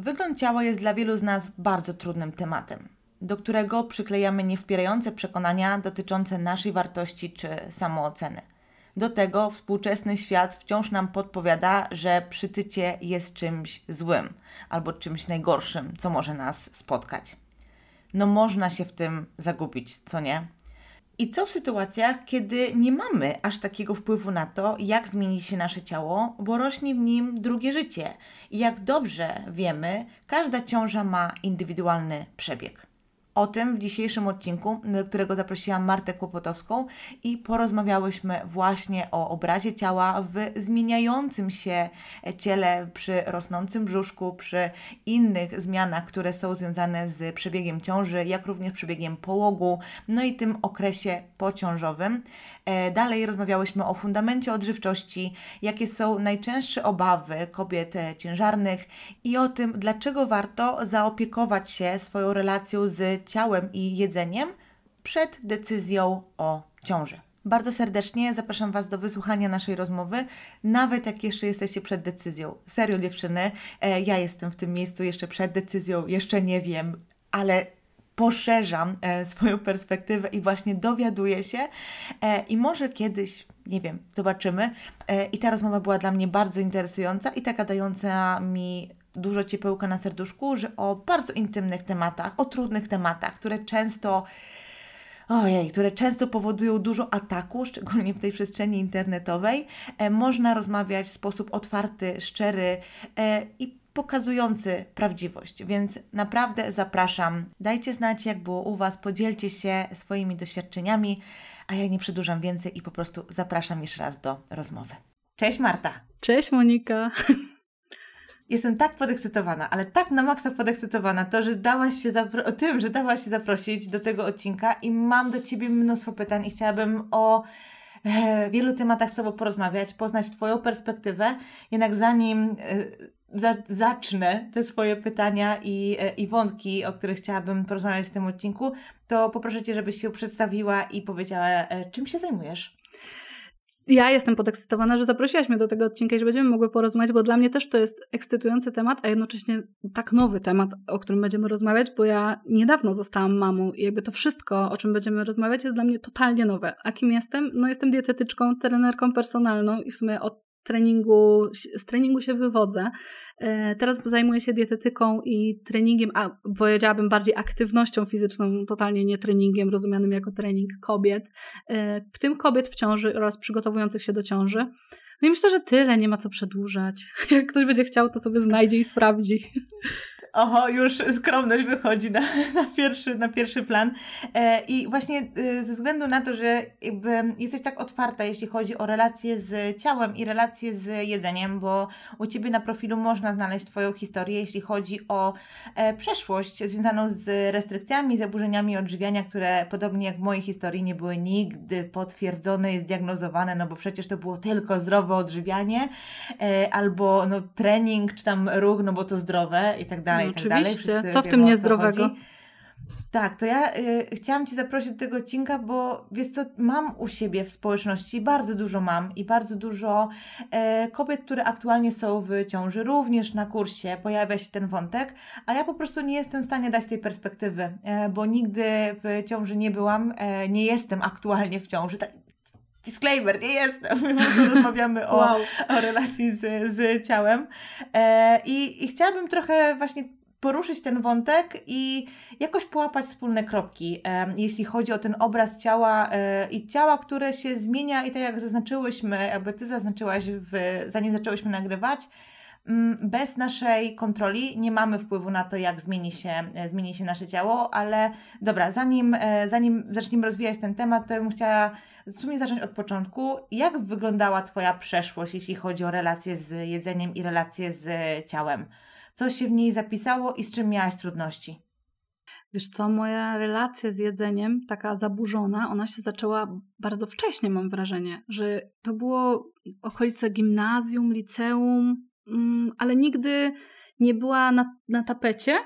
Wygląd ciała jest dla wielu z nas bardzo trudnym tematem, do którego przyklejamy niewspierające przekonania dotyczące naszej wartości czy samooceny. Do tego współczesny świat wciąż nam podpowiada, że przytycie jest czymś złym albo czymś najgorszym, co może nas spotkać. No można się w tym zagubić, co nie? I co w sytuacjach, kiedy nie mamy aż takiego wpływu na to, jak zmieni się nasze ciało, bo rośnie w nim drugie życie. I jak dobrze wiemy, każda ciąża ma indywidualny przebieg. O tym w dzisiejszym odcinku, do y, którego zaprosiłam Martę Kłopotowską i porozmawiałyśmy właśnie o obrazie ciała w zmieniającym się ciele, przy rosnącym brzuszku, przy innych zmianach, które są związane z przebiegiem ciąży, jak również przebiegiem połogu, no i tym okresie pociążowym. E, dalej rozmawiałyśmy o fundamencie odżywczości, jakie są najczęstsze obawy kobiet e, ciężarnych i o tym, dlaczego warto zaopiekować się swoją relacją z ciałem i jedzeniem przed decyzją o ciąży. Bardzo serdecznie zapraszam Was do wysłuchania naszej rozmowy, nawet jak jeszcze jesteście przed decyzją. Serio, dziewczyny, e, ja jestem w tym miejscu jeszcze przed decyzją, jeszcze nie wiem, ale poszerzam e, swoją perspektywę i właśnie dowiaduję się e, i może kiedyś, nie wiem, zobaczymy. I ta rozmowa była dla mnie bardzo interesująca i taka dająca mi dużo ciepełka na serduszku, że o bardzo intymnych tematach, o trudnych tematach, które często ojej, które często powodują dużo ataku, szczególnie w tej przestrzeni internetowej, e, można rozmawiać w sposób otwarty, szczery e, i pokazujący prawdziwość. Więc naprawdę zapraszam. Dajcie znać, jak było u Was, podzielcie się swoimi doświadczeniami, a ja nie przedłużam więcej i po prostu zapraszam jeszcze raz do rozmowy. Cześć Marta. Cześć Monika. Jestem tak podekscytowana, ale tak na maksa podekscytowana to, że dałaś się zapro- tym, że dałaś się zaprosić do tego odcinka i mam do Ciebie mnóstwo pytań i chciałabym o e, wielu tematach z Tobą porozmawiać, poznać Twoją perspektywę, jednak zanim e, za, zacznę te swoje pytania i, e, i wątki, o których chciałabym porozmawiać w tym odcinku, to poproszę Cię, żebyś się przedstawiła i powiedziała, e, czym się zajmujesz ja jestem podekscytowana, że zaprosiłaś mnie do tego odcinka i że będziemy mogły porozmawiać, bo dla mnie też to jest ekscytujący temat, a jednocześnie tak nowy temat, o którym będziemy rozmawiać, bo ja niedawno zostałam mamą i jakby to wszystko, o czym będziemy rozmawiać, jest dla mnie totalnie nowe. A kim jestem? No jestem dietetyczką, trenerką personalną i w sumie od treningu, z treningu się wywodzę. E, teraz zajmuję się dietetyką i treningiem, a powiedziałabym bardziej aktywnością fizyczną, totalnie nie treningiem, rozumianym jako trening kobiet, e, w tym kobiet w ciąży oraz przygotowujących się do ciąży. No i myślę, że tyle, nie ma co przedłużać. Jak ktoś będzie chciał, to sobie znajdzie i sprawdzi. Oho, już skromność wychodzi na, na, pierwszy, na pierwszy plan. E, I właśnie y, ze względu na to, że jesteś tak otwarta, jeśli chodzi o relacje z ciałem i relacje z jedzeniem, bo u Ciebie na profilu można znaleźć Twoją historię, jeśli chodzi o e, przeszłość związaną z restrykcjami, zaburzeniami odżywiania, które podobnie jak w mojej historii nie były nigdy potwierdzone i zdiagnozowane, no bo przecież to było tylko zdrowe odżywianie e, albo no, trening czy tam ruch, no bo to zdrowe i tak dalej dalej, no, tak dalej. Co w tym niezdrowego? Tak, to ja y, chciałam Cię zaprosić do tego odcinka, bo wiesz co, mam u siebie w społeczności, bardzo dużo mam i bardzo dużo y, kobiet, które aktualnie są w ciąży, również na kursie pojawia się ten wątek, a ja po prostu nie jestem w stanie dać tej perspektywy, y, bo nigdy w ciąży nie byłam, e, nie jestem aktualnie w ciąży, tak, Disclaimer, nie jestem. My rozmawiamy o, wow. o relacji z, z ciałem. E, i, I chciałabym trochę właśnie poruszyć ten wątek i jakoś połapać wspólne kropki, e, jeśli chodzi o ten obraz ciała e, i ciała, które się zmienia i tak jak zaznaczyłyśmy, jakby Ty zaznaczyłaś, w, zanim zaczęłyśmy nagrywać, Mm, bez naszej kontroli nie mamy wpływu na to, jak zmieni się, e, zmieni się nasze ciało, ale dobra, zanim, e, zanim zaczniemy rozwijać ten temat, to ja bym chciała w sumie zacząć od początku. Jak wyglądała Twoja przeszłość, jeśli chodzi o relacje z jedzeniem i relacje z ciałem? Co się w niej zapisało i z czym miałaś trudności? Wiesz co, moja relacja z jedzeniem, taka zaburzona, ona się zaczęła bardzo wcześnie, mam wrażenie, że to było okolice gimnazjum, liceum, Mm, ale nigdy nie była na, na tapecie,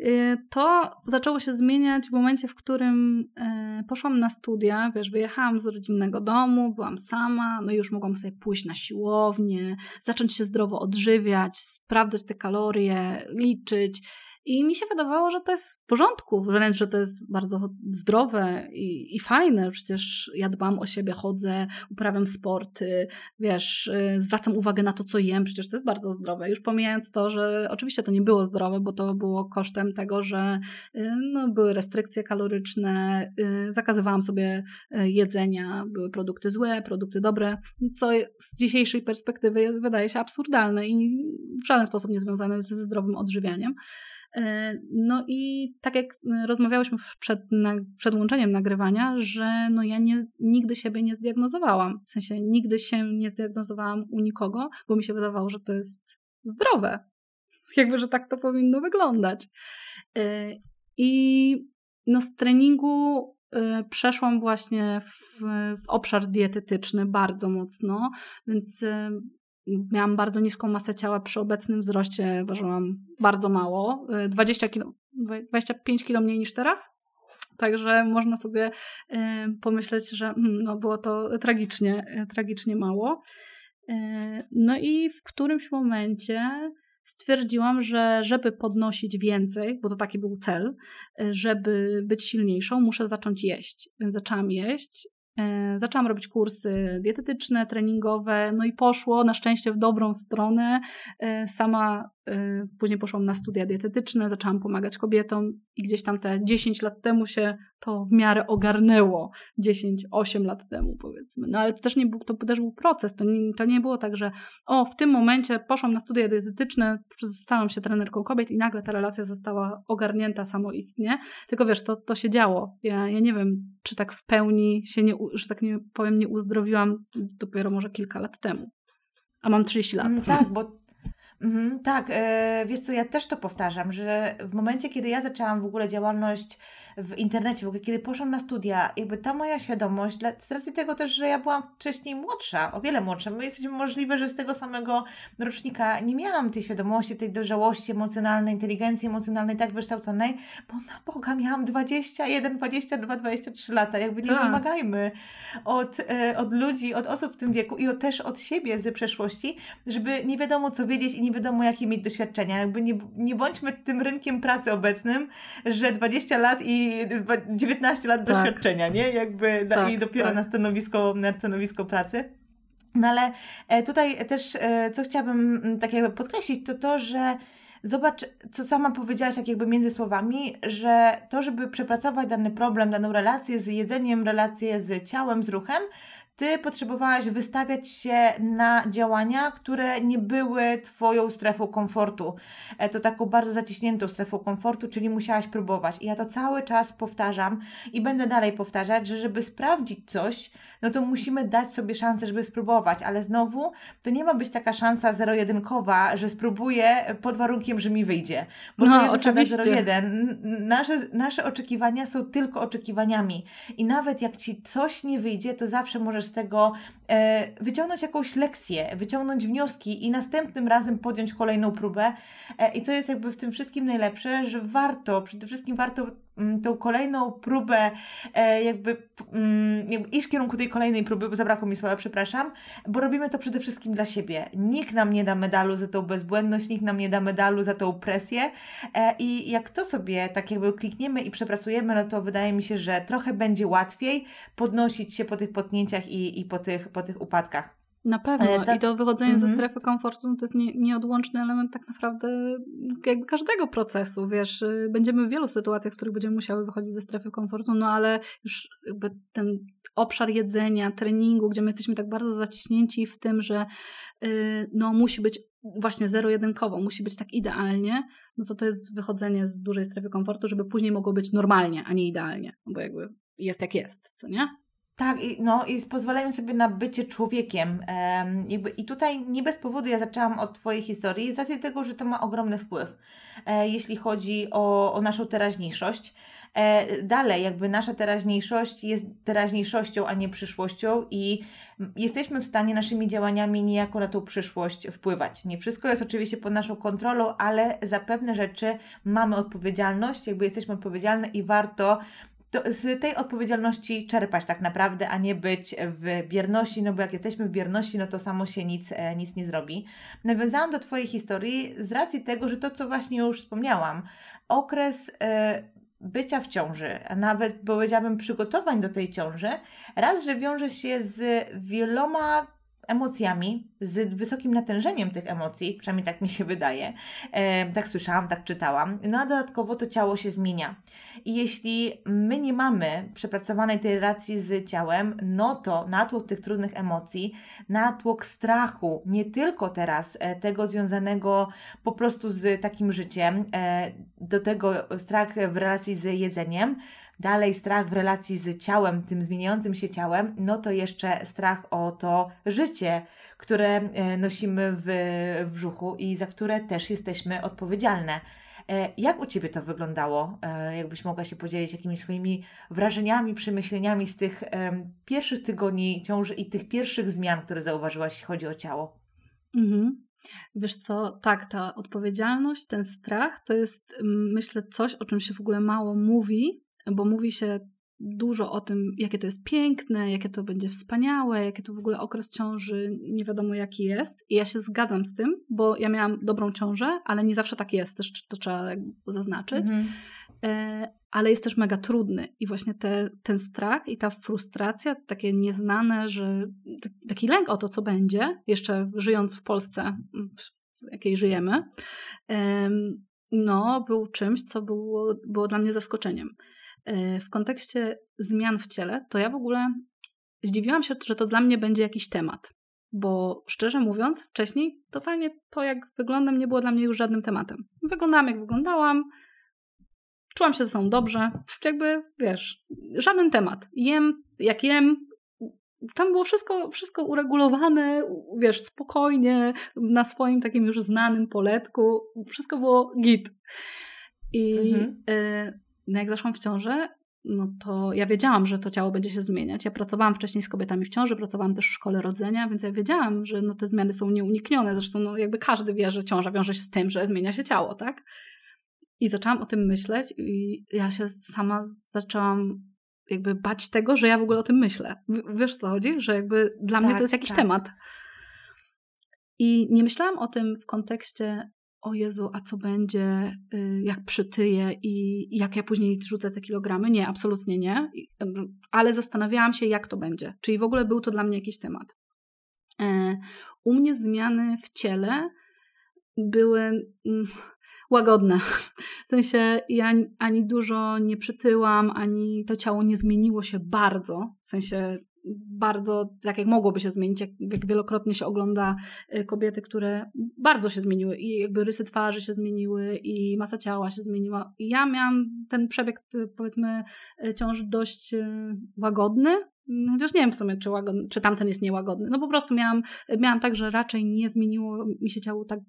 y, to zaczęło się zmieniać w momencie, w którym e, poszłam na studia, wiesz, wyjechałam z rodzinnego domu, byłam sama, no już mogłam sobie pójść na siłownię, zacząć się zdrowo odżywiać, sprawdzać te kalorie, liczyć, i mi się wydawało, że to jest w porządku, wręcz, że to jest bardzo zdrowe i, i fajne. Przecież ja dbam o siebie, chodzę, uprawiam sporty, wiesz, yy, zwracam uwagę na to, co jem, przecież to jest bardzo zdrowe. Już pomijając to, że oczywiście to nie było zdrowe, bo to było kosztem tego, że yy, no, były restrykcje kaloryczne, yy, zakazywałam sobie y, jedzenia, były produkty złe, produkty dobre, co z dzisiejszej perspektywy wydaje się absurdalne i w żaden sposób niezwiązane ze zdrowym odżywianiem. E, no i tak jak e, rozmawiałyśmy przed, na, przed łączeniem nagrywania, że no ja nie, nigdy siebie nie zdiagnozowałam. W sensie nigdy się nie zdiagnozowałam u nikogo, bo mi się wydawało, że to jest zdrowe. Jakby, że tak to powinno wyglądać. E, I no z treningu przeszłam właśnie w, w obszar dietetyczny bardzo mocno, więc miałam bardzo niską masę ciała przy obecnym wzroście, ważyłam bardzo mało, 20 y, kilo, 25 kilo mniej niż teraz. Także można sobie y, pomyśleć, że mm, no, było to tragicznie, y, tragicznie mało. No i w którymś momencie stwierdziłam, że żeby podnosić więcej, bo to taki był cel, żeby być silniejszą, muszę zacząć jeść. Więc zaczęłam jeść E, zaczęłam robić kursy dietetyczne, treningowe, no i poszło na szczęście w dobrą stronę. E, sama Y, później poszłam na studia dietetyczne, zaczęłam pomagać kobietom i gdzieś tam te 10 lat temu się to w miarę ogarnęło. 10, 8 lat temu powiedzmy. No ale to też, nie był, to też był proces. To nie, to nie było tak, że o, w tym momencie poszłam na studia dietetyczne, stałam się trenerką kobiet i nagle ta relacja została ogarnięta samoistnie. Tylko wiesz, to, to się działo. Ja, ja nie wiem, czy tak w pełni się nie, że tak nie powiem, nie uzdrowiłam dopiero może kilka lat temu. A mam 30 lat. Mm, tak, bo Mhm, tak, e, wiesz co, ja też to powtarzam, że w momencie, kiedy ja zaczęłam w ogóle działalność w internecie, w ogóle kiedy poszłam na studia, jakby ta moja świadomość, z racji tego też, że ja byłam wcześniej młodsza, o wiele młodsza, my jesteśmy możliwe, że z tego samego rocznika nie miałam tej świadomości, tej dojrzałości emocjonalnej, inteligencji emocjonalnej tak wykształconej, bo na Boga miałam 21, 22, 23 lata, jakby nie tak. wymagajmy od, e, od ludzi, od osób w tym wieku i od, też od siebie z przeszłości, żeby nie wiadomo co wiedzieć i nie wiadomo, jakie mieć doświadczenia. Jakby nie, nie bądźmy tym rynkiem pracy obecnym, że 20 lat i 19 lat tak. doświadczenia, nie? Jakby tak, i dopiero tak. na, stanowisko, na stanowisko pracy. No ale e, tutaj też, e, co chciałabym mm, tak jakby podkreślić, to to, że zobacz, co sama powiedziałaś, tak jakby między słowami, że to, żeby przepracować dany problem, daną relację z jedzeniem, relację z ciałem, z ruchem, ty potrzebowałaś wystawiać się na działania, które nie były Twoją strefą komfortu. E, to taką bardzo zaciśniętą strefą komfortu, czyli musiałaś próbować. I ja to cały czas powtarzam i będę dalej powtarzać, że żeby sprawdzić coś, no to musimy dać sobie szansę, żeby spróbować. Ale znowu, to nie ma być taka szansa zero-jedynkowa, że spróbuję pod warunkiem, że mi wyjdzie. Bo no, to jest oczywiście. zasada zero-jeden. Nasze, nasze oczekiwania są tylko oczekiwaniami. I nawet jak Ci coś nie wyjdzie, to zawsze możesz z tego e, wyciągnąć jakąś lekcję, wyciągnąć wnioski i następnym razem podjąć kolejną próbę. E, I co jest jakby w tym wszystkim najlepsze, że warto, przede wszystkim warto Mm, tą kolejną próbę, e, jakby, mm, jakby iść w kierunku tej kolejnej próby, bo zabrakło mi słowa, przepraszam, bo robimy to przede wszystkim dla siebie. Nikt nam nie da medalu za tą bezbłędność, nikt nam nie da medalu za tą presję e, i jak to sobie tak jakby klikniemy i przepracujemy, no to wydaje mi się, że trochę będzie łatwiej podnosić się po tych potnięciach i, i po, tych, po tych upadkach. Na pewno. I tak- to wychodzenie mhm. ze strefy komfortu no to jest nie, nieodłączny element tak naprawdę jakby każdego procesu. Wiesz, y, będziemy w wielu sytuacjach, w których będziemy musiały wychodzić ze strefy komfortu, no ale już jakby ten obszar jedzenia, treningu, gdzie my jesteśmy tak bardzo zaciśnięci w tym, że yy, no musi być właśnie zero-jedynkowo, musi być tak idealnie, no to to jest wychodzenie z dużej strefy komfortu, żeby później mogło być normalnie, a nie idealnie, no bo jakby jest jak jest, co nie? Tak, i, no i pozwalają sobie na bycie człowiekiem. Um, jakby, I tutaj nie bez powodu ja zaczęłam od Twojej historii, z racji tego, że to ma ogromny wpływ, e, jeśli chodzi o, o naszą teraźniejszość. E, dalej, jakby nasza teraźniejszość jest teraźniejszością, a nie przyszłością, i jesteśmy w stanie naszymi działaniami niejako na tą przyszłość wpływać. Nie wszystko jest oczywiście pod naszą kontrolą, ale za pewne rzeczy mamy odpowiedzialność, jakby jesteśmy odpowiedzialne i warto z tej odpowiedzialności czerpać tak naprawdę, a nie być w bierności, no bo jak jesteśmy w bierności, no to samo się nic, e, nic nie zrobi. Nawiązałam do Twojej historii z racji tego, że to, co właśnie już wspomniałam, okres e, bycia w ciąży, a nawet powiedziałabym przygotowań do tej ciąży, raz, że wiąże się z wieloma emocjami, z wysokim natężeniem tych emocji, przynajmniej tak mi się wydaje. E, tak słyszałam, tak czytałam. No a dodatkowo to ciało się zmienia. I jeśli my nie mamy przepracowanej tej relacji z ciałem, no to natłok tych trudnych emocji, natłok strachu, nie tylko teraz e, tego związanego po prostu z takim życiem, e, do tego strach w relacji z jedzeniem, dalej strach w relacji z ciałem, tym zmieniającym się ciałem, no to jeszcze strach o to życie, które e, nosimy w, w brzuchu i za które też jesteśmy odpowiedzialne. E, jak u Ciebie to wyglądało? E, jakbyś mogła się podzielić jakimiś swoimi wrażeniami, przemyśleniami z tych pierwszych tygodni ciąży i tych pierwszych zmian, które zauważyłaś, jeśli chodzi o ciało? Mhm. Wiesz co, tak, ta odpowiedzialność, ten strach to jest mm, myślę coś, o czym się w ogóle mało mówi, bo mówi się dużo o tym, jakie to jest piękne, jakie to będzie wspaniałe, jakie to w ogóle okres ciąży nie wiadomo jaki jest. I ja się zgadzam z tym, bo ja miałam dobrą ciążę, ale nie zawsze tak jest, też to trzeba zaznaczyć. Mhm. E, ale jest też mega trudny i właśnie te, ten strach i ta frustracja, takie nieznane, że taki lęk o to, co będzie, jeszcze żyjąc w Polsce, mm, w jakiej żyjemy, no, był czymś, co było, było dla mnie zaskoczeniem. Y, w kontekście zmian w ciele, to ja w ogóle zdziwiłam się, że to dla mnie będzie jakiś temat. Bo szczerze mówiąc, wcześniej totalnie to, jak wyglądam, nie było dla mnie już żadnym tematem. Wyglądałam, jak wyglądałam, czułam się ze sobą dobrze, jakby, wiesz, żaden temat. Jem, jak jem, tam było wszystko, wszystko uregulowane, wiesz, spokojnie, na swoim takim już znanym poletku, wszystko było git. I mhm. y, no jak zaszłam w ciążę, no to ja wiedziałam, że to ciało będzie się zmieniać. Ja pracowałam wcześniej z kobietami w ciąży, pracowałam też w szkole rodzenia, więc ja wiedziałam, że no te zmiany są nieuniknione. Zresztą no jakby każdy wie, że ciąża wiąże się z tym, że zmienia się ciało, tak? I zaczęłam o tym myśleć i ja się sama zaczęłam jakby bać tego, że ja w ogóle o tym myślę. Wiesz o co chodzi? Że jakby dla tak, mnie to tak, jest jakiś tak. temat. I nie myślałam o tym w kontekście o Jezu, a co będzie, y, jak przytyję i jak ja później rzucę te kilogramy. Nie, absolutnie nie, y, ale zastanawiałam się, jak to będzie. Czyli w ogóle był to dla mnie jakiś temat. E, u mnie zmiany w ciele były mm, łagodne. W sensie ja ani dużo nie przytyłam, ani to ciało nie zmieniło się bardzo. W sensie bardzo, tak jak mogłoby się zmienić, jak, jak, wielokrotnie się ogląda y, kobiety, które bardzo się zmieniły i jakby rysy twarzy się zmieniły i masa ciała się zmieniła. I ja miałam ten przebieg, y, powiedzmy, y, ciąży dość łagodny, Chociaż nie wiem w sumie, czy, łagodny, czy tamten jest niełagodny. No po prostu miałam, miałam tak, że raczej nie zmieniło mi się ciało tak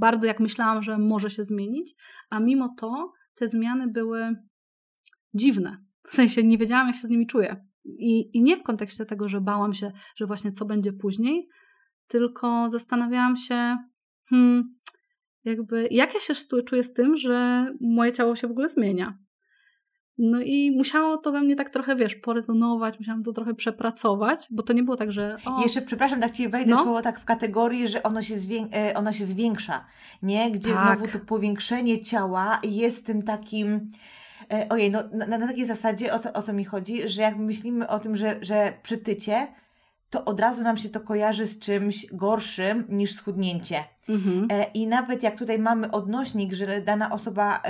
bardzo, jak myślałam, że może się zmienić, a mimo to te zmiany były dziwne. W sensie nie wiedziałam, jak się z nimi czuję. I, I nie w kontekście tego, że bałam się, że właśnie co będzie później, tylko zastanawiałam się, hmm, jakby, jak ja się czuję z tym, że moje ciało się w ogóle zmienia. No i musiało to we mnie tak trochę, wiesz, porezonować, musiałam to trochę przepracować, bo to nie było tak, że... O... Jeszcze, przepraszam, tak Ci wejdę no. słowo tak w kategorii, że ono się, zwię- e, ono się zwiększa, nie? Gdzie tak. znowu to powiększenie ciała jest tym takim E, ojej, no, na, na takiej zasadzie o co, o co mi chodzi, że jak myślimy o tym, że, że przytycie, to od razu nam się to kojarzy z czymś gorszym niż schudnięcie. Mhm. E, I nawet jak tutaj mamy odnośnik, że dana osoba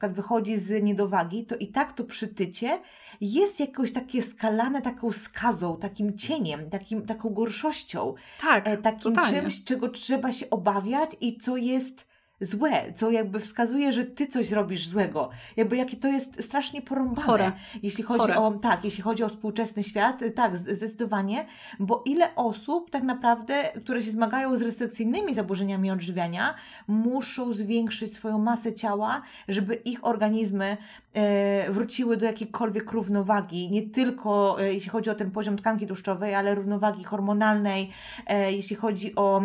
e, wychodzi z niedowagi, to i tak to przytycie jest jakoś takie skalane taką skazą, takim cieniem, takim, taką gorszością. Tak, takim totalnie. czymś, czego trzeba się obawiać i co jest złe, co jakby wskazuje, że ty coś robisz złego. Jakby jakie to jest strasznie porąbane. Chore. Jeśli chodzi Chore. o tak, jeśli chodzi o współczesny świat, y, tak, zdecydowanie, bo ile osób tak naprawdę, które się zmagają z restrykcyjnymi zaburzeniami odżywiania, muszą zwiększyć swoją masę ciała, żeby ich organizmy e, wróciły do jakiejkolwiek równowagi, nie tylko e, jeśli chodzi o ten poziom tkanki tłuszczowej, ale równowagi hormonalnej, e, jeśli chodzi o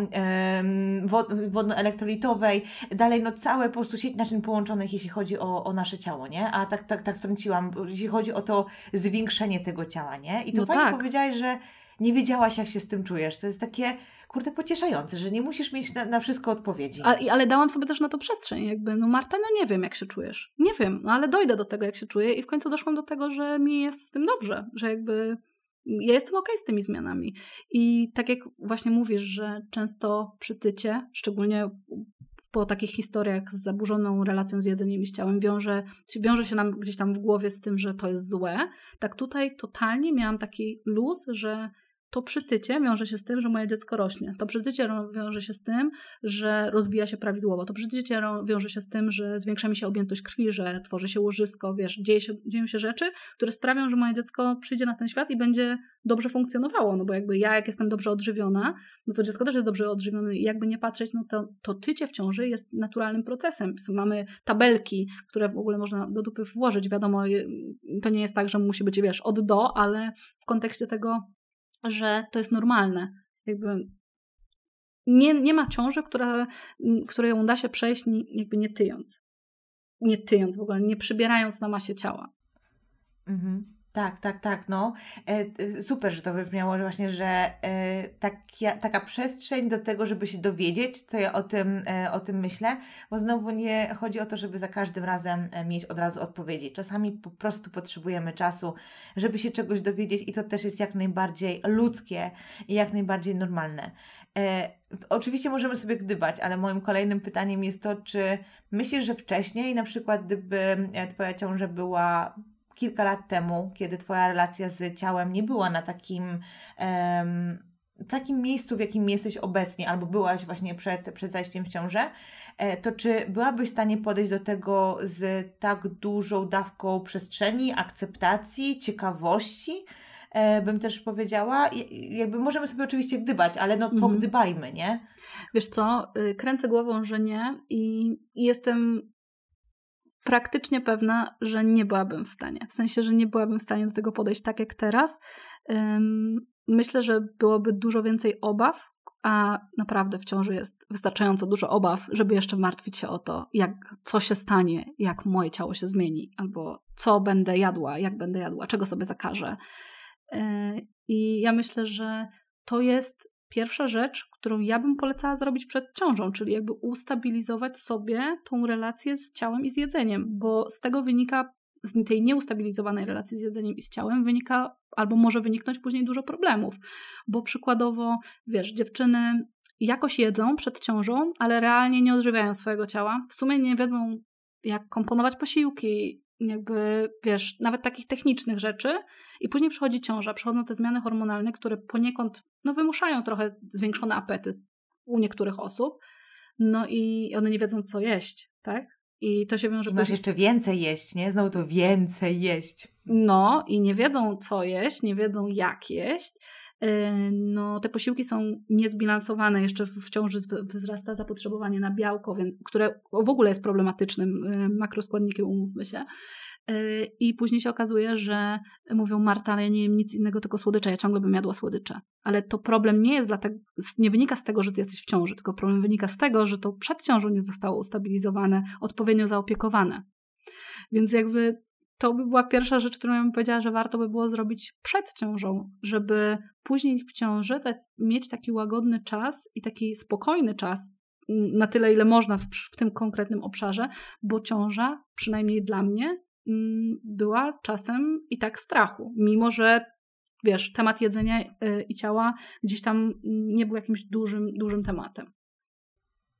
wodno-elektrolitowej, dalej no całe po prostu sieć naczyń połączonych, jeśli chodzi o, o nasze ciało, nie? A tak, tak, tak wtrąciłam, jeśli chodzi o to zwiększenie tego ciała, nie? I to no fajnie tak. powiedziałaś, że nie wiedziałaś, jak się z tym czujesz. To jest takie, kurde, pocieszające, że nie musisz mieć na, na wszystko odpowiedzi. A, ale dałam sobie też na to przestrzeń, jakby, no Marta, no nie wiem, jak się czujesz. Nie wiem, no ale dojdę do tego, jak się czuję i w końcu doszłam do tego, że mi jest z tym dobrze, że jakby ja jestem okej okay z tymi zmianami. I tak jak właśnie mówisz, że często przy tycie, szczególnie po takich historiach z zaburzoną relacją z jedzeniem i z ciałem wiąże, wiąże się nam gdzieś tam w głowie z tym, że to jest złe. Tak tutaj totalnie miałam taki luz, że to przytycie wiąże się z tym, że moje dziecko rośnie. To przytycie wiąże się z tym, że rozwija się prawidłowo. To przytycie wiąże się z tym, że zwiększa mi się objętość krwi, że tworzy się łożysko, wiesz, dzieje się, dzieją się rzeczy, które sprawią, że moje dziecko przyjdzie na ten świat i będzie dobrze funkcjonowało, no bo jakby ja, jak jestem dobrze odżywiona, no to dziecko też jest dobrze odżywione i jakby nie patrzeć, no to, to tycie w ciąży jest naturalnym procesem. Mamy tabelki, które w ogóle można do dupy włożyć, wiadomo, to nie jest tak, że musi być, wiesz, od do, ale w kontekście tego, że to jest normalne. Jakby nie, nie ma ciąży, która, mm, której da się przejść jakby nie tyjąc. Nie tyjąc w ogóle, nie przybierając na masie ciała. Mhm. Tak, tak, tak. No. E, super, że to wybrzmiało właśnie, że e, taka, taka przestrzeń do tego, żeby się dowiedzieć, co ja o tym, e, o tym myślę, bo znowu nie chodzi o to, żeby za każdym razem mieć od razu odpowiedzi. Czasami po prostu potrzebujemy czasu, żeby się czegoś dowiedzieć i to też jest jak najbardziej ludzkie i jak najbardziej normalne. Oczywiście możemy sobie gdybać, ale moim kolejnym pytaniem jest to, czy myślisz, że wcześniej, na przykład gdyby Twoja ciąża była kilka lat temu, kiedy Twoja relacja z ciałem nie była na takim. Um, takim miejscu, w jakim jesteś obecnie, albo byłaś właśnie przed, przed zajściem w ciążę, e, to czy byłabyś w stanie podejść do tego z tak dużą dawką przestrzeni, akceptacji, ciekawości? E, bym też powiedziała, jakby możemy sobie oczywiście gdybać, ale no mhm. pogdybajmy, nie? Wiesz co, y, kręcę głową, że nie i jestem praktycznie pewna, że nie byłabym w stanie. W sensie, że nie byłabym w stanie do tego podejść tak jak teraz. Myślę, że byłoby dużo więcej obaw, a naprawdę w ciąży jest wystarczająco dużo obaw, żeby jeszcze martwić się o to, jak, co się stanie, jak moje ciało się zmieni, albo co będę jadła, jak będę jadła, czego sobie zakażę. E, I ja myślę, że to jest Pierwsza rzecz, którą ja bym polecała zrobić przed ciążą, czyli jakby ustabilizować sobie tą relację z ciałem i z jedzeniem, bo z tego wynika, z tej nieustabilizowanej relacji z jedzeniem i z ciałem wynika albo może wyniknąć później dużo problemów, bo przykładowo, wiesz, dziewczyny jakoś jedzą przed ciążą, ale realnie nie odżywiają swojego ciała, w sumie nie wiedzą jak komponować posiłki, jakby, wiesz, nawet takich technicznych rzeczy. I później przychodzi ciąża, przychodzą te zmiany hormonalne, które poniekąd, no, wymuszają trochę zwiększony apetyt u niektórych osób. No i one nie wiedzą, co jeść, tak? I to się wiąże... I masz jeszcze więcej jeść, nie? Znowu to więcej jeść. No i nie wiedzą, co jeść, nie wiedzą, jak jeść no, te posiłki są niezbilansowane, jeszcze w ciąży wzrasta zapotrzebowanie na białko, więc, które w ogóle jest problematycznym makroskładnikiem, umówmy się. E, I później się okazuje, że mówią Marta, ale ja nie jem nic innego, tylko słodycze, ja ciągle bym jadła słodycze. Ale to problem nie jest dlatego, nie wynika z tego, że ty jesteś w ciąży, tylko problem wynika z tego, że to przed ciążą nie zostało ustabilizowane, odpowiednio zaopiekowane. Więc jakby to by była pierwsza rzecz, którą ja bym powiedziała, że warto by było zrobić przed ciążą, żeby później w ciąży te, mieć taki łagodny czas i taki spokojny czas, mm, na tyle ile można w, w tym konkretnym obszarze, bo ciąża, przynajmniej dla mnie, mm, była czasem i tak strachu, mimo że wiesz, temat jedzenia y, i ciała gdzieś tam mm, nie był jakimś dużym, dużym tematem.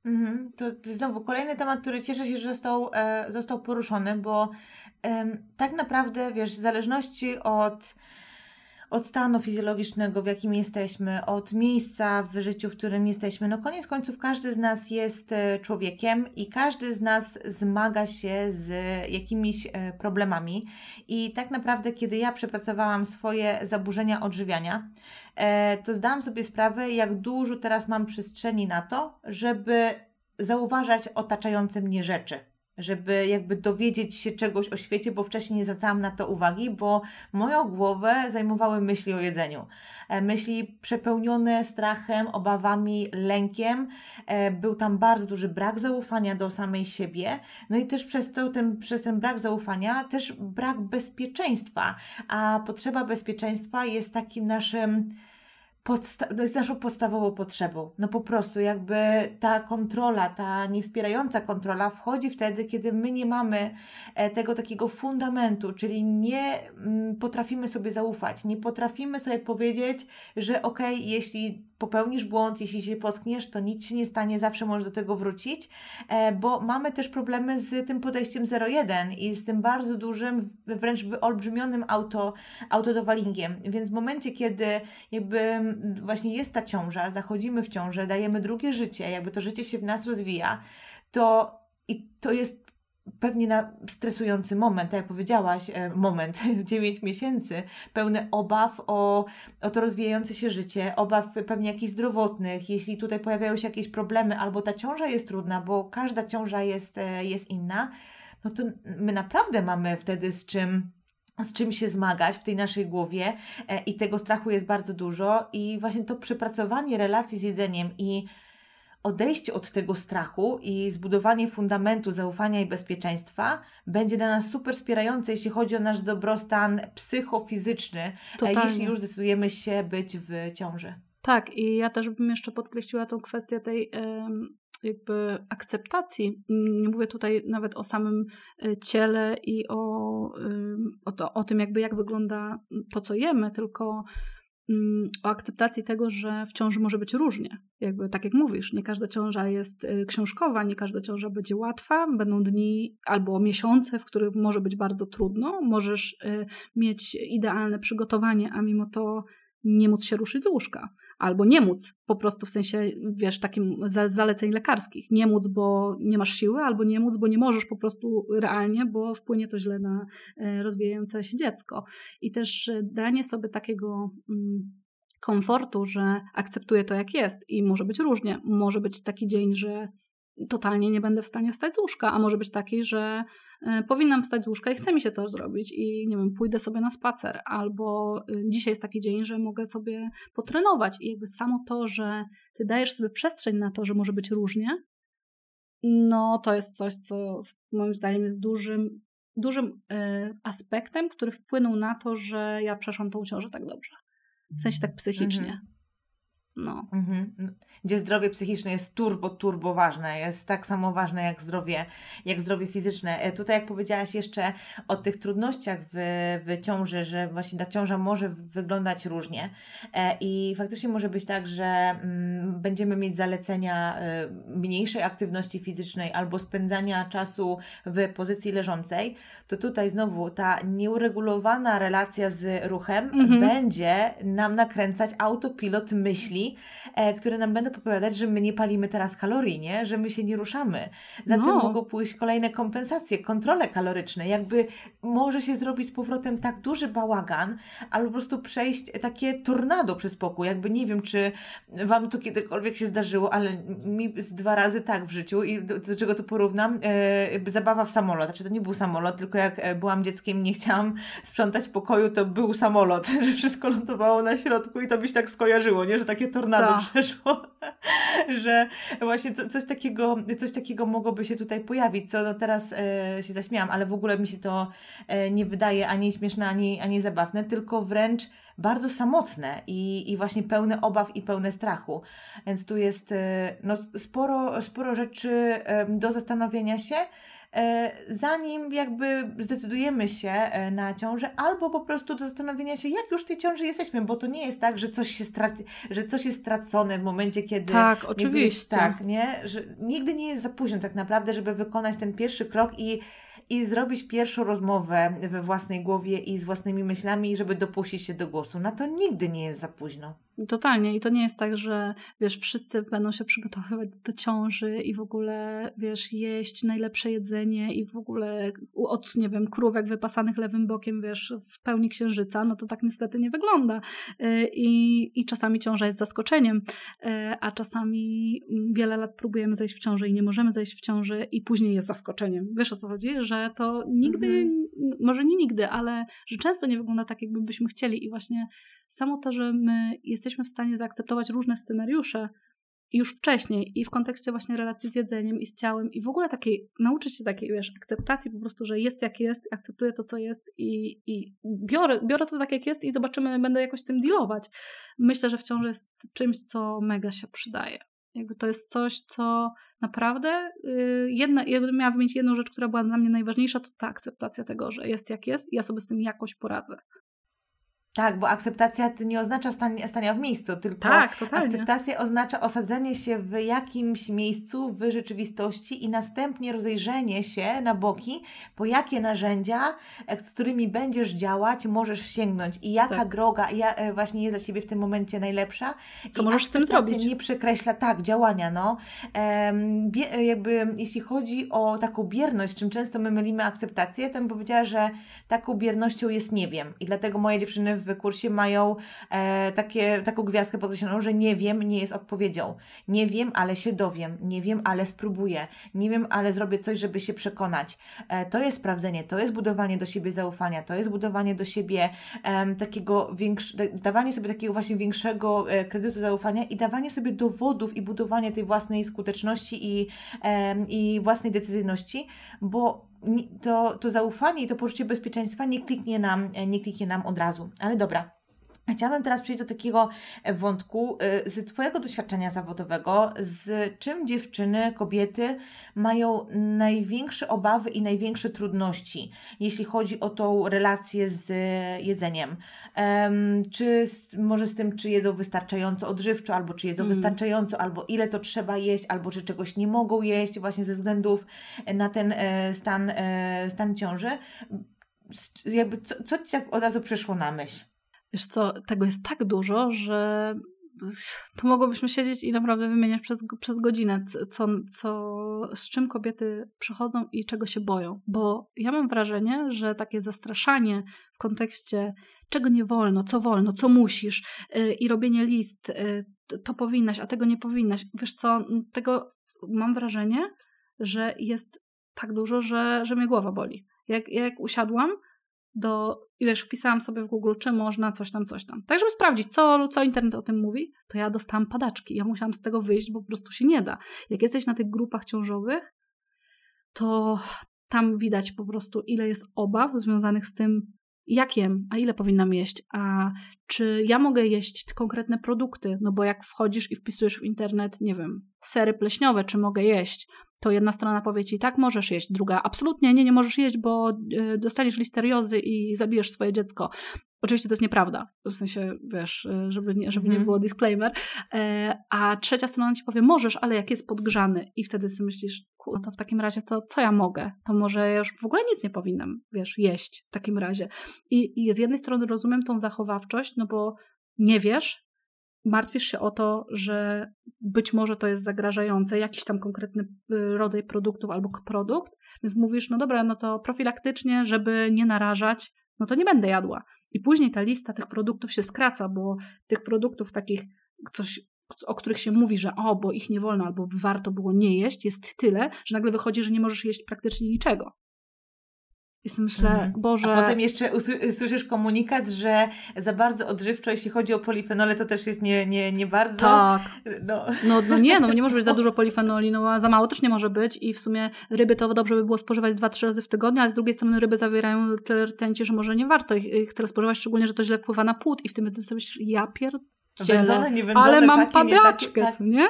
Mhm. To, to, znowu kolejny temat, który cieszę się, że został, e, został poruszony, bo e, tak naprawdę, wiesz, w zależności od od stanu fizjologicznego, w jakim jesteśmy, od miejsca w życiu, w którym jesteśmy. No koniec końców każdy z nas jest e, człowiekiem i każdy z nas zmaga się z jakimiś e, problemami. I tak naprawdę, kiedy ja przepracowałam swoje zaburzenia odżywiania, e, to zdałam sobie sprawę, jak dużo teraz mam przestrzeni na to, żeby zauważać otaczające mnie rzeczy żeby jakby dowiedzieć się czegoś o świecie, bo wcześniej nie zwracałam na to uwagi, bo moją głowę zajmowały myśli o jedzeniu. E, myśli przepełnione strachem, obawami, lękiem. E, był tam bardzo duży brak zaufania do samej siebie, no i też przez, to, ten, przez ten brak zaufania też brak bezpieczeństwa, a potrzeba bezpieczeństwa jest takim naszym podsta- no, jest naszą podstawową potrzebą. No po prostu jakby ta kontrola, ta niewspierająca kontrola wchodzi wtedy, kiedy my nie mamy e, tego takiego fundamentu, czyli nie mm, potrafimy sobie zaufać, nie potrafimy sobie powiedzieć, że okej, okay, jeśli popełnisz błąd, jeśli się potkniesz, to nic się nie stanie, zawsze możesz do tego wrócić, e, bo mamy też problemy z tym podejściem 01 i z tym bardzo dużym, wręcz wyolbrzymionym auto, autodowalingiem. Więc w momencie, kiedy jakby właśnie jest ta ciąża, zachodzimy w ciążę, dajemy drugie życie, jakby to życie się w nas rozwija, to i to jest pewnie na stresujący moment, tak jak powiedziałaś, e, moment 9 miesięcy, pełny obaw o, o to rozwijające się życie, obaw pewnie jakichś zdrowotnych, jeśli tutaj pojawiają się jakieś problemy, albo ta ciąża jest trudna, bo każda ciąża jest, e, jest inna, no to my naprawdę mamy wtedy z czym z czym się zmagać w tej naszej głowie e, i tego strachu jest bardzo dużo i właśnie to przepracowanie relacji z jedzeniem i odejście od tego strachu i zbudowanie fundamentu zaufania i bezpieczeństwa będzie dla nas super wspierające, jeśli chodzi o nasz dobrostan psychofizyczny, e, Totalnie. jeśli już decydujemy się być w ciąży. Tak, i ja też bym jeszcze podkreśliła tą kwestię tej jakby akceptacji. Nie mówię tutaj nawet o samym e, ciele i o, o, to, o tym, jakby jak wygląda to, co jemy, tylko Mm, o akceptacji tego, że w ciąży może być różnie. Jakby tak jak mówisz, nie każda ciąża jest y, książkowa, nie każda ciąża będzie łatwa, będą dni albo miesiące, w których może być bardzo trudno, możesz y, mieć idealne przygotowanie, a mimo to nie móc się ruszyć z łóżka albo nie móc, po prostu w sensie, wiesz, takim zaleceń lekarskich. Nie móc, bo nie masz siły, albo nie móc, bo nie możesz po prostu realnie, bo wpłynie to źle na e, rozwijające się dziecko. I też e, danie sobie takiego mm, komfortu, że akceptuję to, jak jest i może być różnie. Może być taki dzień, że totalnie nie będę w stanie wstać z łóżka, a może być taki, że e, powinnam wstać z łóżka i chce mi się to zrobić i nie wiem, pójdę sobie na spacer albo y, dzisiaj jest taki dzień, że mogę sobie potrenować i jakby samo to, że ty dajesz sobie przestrzeń na to, że może być różnie, no to jest coś, co moim zdaniem jest dużym, dużym e, aspektem, który wpłynął na to, że ja przeszłam tą ciążę tak dobrze. W sensie tak psychicznie. Mhm. No. Mhm. No, gdzie zdrowie psychiczne jest turbo, turbo ważne, jest tak samo ważne jak zdrowie, jak zdrowie fizyczne. E, tutaj, jak powiedziałaś jeszcze o tych trudnościach w, w ciąży, że właśnie ta ciąża może wyglądać różnie e, i faktycznie może być tak, że mm, będziemy mieć zalecenia e, mniejszej aktywności fizycznej albo spędzania czasu w pozycji leżącej, to tutaj znowu ta nieuregulowana relacja z ruchem mhm. będzie nam nakręcać autopilot myśli, E, które nam będą podpowiadać, że my nie palimy teraz kalorii, nie? że my się nie ruszamy. Za no. tym mogą pójść kolejne kompensacje, kontrole kaloryczne. Jakby może się zrobić z powrotem tak duży bałagan, albo po prostu przejść takie tornado przez pokój. Jakby nie wiem, czy Wam to kiedykolwiek się zdarzyło, ale mi z dwa razy tak w życiu i do, do czego to porównam, e, zabawa w samolot. Znaczy to nie był samolot, tylko jak e, byłam dzieckiem, nie chciałam sprzątać pokoju, to był samolot, że wszystko lądowało na środku i to byś tak skojarzyło, nie? że takie tornado Ta. przeszło, że właśnie co, coś, takiego, coś takiego mogłoby się tutaj pojawić, co No teraz e, się zaśmiałam, ale w ogóle mi się to e, nie wydaje ani śmieszne, ani, ani zabawne, tylko wręcz bardzo samotne i, i właśnie pełne obaw i pełne strachu. Więc tu jest e, no, sporo, sporo rzeczy do zastanowienia się, E, zanim jakby zdecydujemy się e, na ciążę, albo po prostu do zastanowienia się, jak już w tej ciąży jesteśmy, bo to nie jest tak, że coś się, straci, że coś jest stracone w momencie, kiedy. Tak, oczywiście. tak, nie? Że nigdy nie jest za późno tak naprawdę, żeby wykonać ten pierwszy krok i i zrobić pierwszą rozmowę we własnej głowie i z własnymi myślami, żeby dopuścić się do głosu. Na to nigdy nie jest za późno. Totalnie. I to nie jest tak, że wiesz, wszyscy będą się przygotowywać do ciąży i w ogóle, wiesz, jeść najlepsze jedzenie i w ogóle od, nie wiem, krówek wypasanych lewym bokiem, wiesz, w pełni księżyca. No to tak niestety nie wygląda. Y, I, i czasami ciąża jest zaskoczeniem, y, a czasami mm, wiele lat próbujemy zejść w ciąży i nie możemy zejść w ciąży i później jest zaskoczeniem. Wiesz o co chodzi? Że to nigdy, mhm. może nie nigdy, ale że często nie wygląda tak, jakbyśmy chcieli i właśnie Samo to, że my jesteśmy w stanie zaakceptować różne scenariusze już wcześniej i w kontekście właśnie relacji z jedzeniem i z ciałem i w ogóle takiej, nauczyć się takiej, wiesz, akceptacji po prostu, że jest jak jest, akceptuję to, co jest i, i biorę, biorę to tak, jak jest i zobaczymy, będę jakoś z tym dealować. Myślę, że wciąż jest czymś, co mega się przydaje. Jakby to jest coś, co naprawdę y, jedna, jakbym miała wymienić jedną rzecz, która była dla mnie najważniejsza, to ta akceptacja tego, że jest jak jest i ja sobie z tym jakoś poradzę. Tak, bo akceptacja nie oznacza stania, w miejscu, tylko tak, akceptacja oznacza osadzenie się w jakimś miejscu, w rzeczywistości i następnie rozejrzenie się na boki, po jakie narzędzia, e, z którymi będziesz działać, możesz sięgnąć i jaka tak. droga ja, e, właśnie jest dla Ciebie w tym momencie najlepsza. Co I możesz z tym zrobić? nie przekreśla, tak, działania, no. Ehm, bie, e, jakby jeśli chodzi o taką bierność, czym często my mylimy akceptację, to bym powiedziała, że taką biernością jest nie wiem i dlatego moje dziewczyny w kursie mają e, takie, taką gwiazdkę podkreśloną, że nie wiem, nie jest odpowiedzią. Nie wiem, ale się dowiem. Nie wiem, ale spróbuję. Nie wiem, ale zrobię coś, żeby się przekonać. E, to jest sprawdzenie, to jest budowanie do siebie zaufania, to jest budowanie do siebie e, takiego większego, dawanie sobie takiego właśnie większego e, kredytu zaufania i dawanie sobie dowodów i budowanie tej własnej skuteczności i, i własnej decyzyjności, bo to, to zaufanie i to poczucie bezpieczeństwa nie kliknie nam, nie kliknie nam od razu. Ale dobra, Chciałabym teraz przejść do takiego e, wątku e, z Twojego doświadczenia zawodowego, z czym dziewczyny, kobiety mają największe obawy i największe trudności, jeśli chodzi o tą relację z e, jedzeniem. Um, czy z, może z tym, czy jedzą wystarczająco odżywczo, albo czy jedzą mm. wystarczająco, albo ile to trzeba jeść, albo czy czegoś nie mogą jeść właśnie ze względów na ten e, stan, e, stan ciąży. Z, jakby co, co Ci tak od razu przyszło na myśl? Wiesz co, tego jest tak dużo, że to mogłobyśmy siedzieć i naprawdę wymieniać przez, przez godzinę, co, co, z czym kobiety przychodzą i czego się boją. Bo ja mam wrażenie, że takie zastraszanie w kontekście czego nie wolno, co wolno, co musisz yy, i robienie list, yy, to powinnaś, a tego nie powinnaś. Wiesz co, tego mam wrażenie, że jest tak dużo, że, że mnie głowa boli. Jak, jak usiadłam, do, i wpisałam sobie w Google, czy można coś tam, coś tam. Tak, żeby sprawdzić, co, co internet o tym mówi, to ja dostałam padaczki. Ja musiałam z tego wyjść, bo po prostu się nie da. Jak jesteś na tych grupach ciążowych, to tam widać po prostu, ile jest obaw związanych z tym, jak jem, a ile powinnam jeść, a czy ja mogę jeść konkretne produkty, no bo jak wchodzisz i wpisujesz w internet, nie wiem, sery pleśniowe, czy mogę jeść, to jedna strona powie ci, tak możesz jeść, druga absolutnie nie, nie możesz jeść, bo e, dostaniesz listeriozy i zabijesz swoje dziecko. Oczywiście to jest nieprawda, w sensie, wiesz, y, żeby nie, żeby nie mhm. było disclaimer. E, a trzecia strona ci powie, możesz, ale jak jest podgrzany i wtedy sobie myślisz, no to w takim razie to co ja mogę? To może ja już w ogóle nic nie powinnam, wiesz, jeść w takim razie. I, I z jednej strony rozumiem tą zachowawczość, no bo nie wiesz, martwisz się o to, że być może to jest zagrażające, jakiś tam konkretny y, rodzaj produktów albo produkt, więc mówisz, no dobra, no to profilaktycznie, żeby nie narażać, no to nie będę jadła. I później ta lista tych produktów się skraca, bo tych produktów takich, coś, o których się mówi, że o, bo ich nie wolno albo warto było nie jeść, jest tyle, że nagle wychodzi, że nie możesz jeść praktycznie niczego. Jest myślę, mhm. Boże. A potem jeszcze usłyszysz komunikat, że za bardzo odżywczo, jeśli chodzi o polifenole, to też jest nie, nie, nie bardzo. Tak. No. No, no nie, no nie może być za dużo polifenoli, no a za mało też nie może być i w sumie ryby to dobrze by było spożywać dwa, trzy razy w tygodniu, ale z drugiej strony ryby zawierają tyle rtęci, że może nie warto ich, ich tyle spożywać, szczególnie, że to źle wpływa na płód i w tym sobie myślisz, ja pierd ciele, wędzone, nie wędzone, ale mam padaczkę, nie, tak, nie?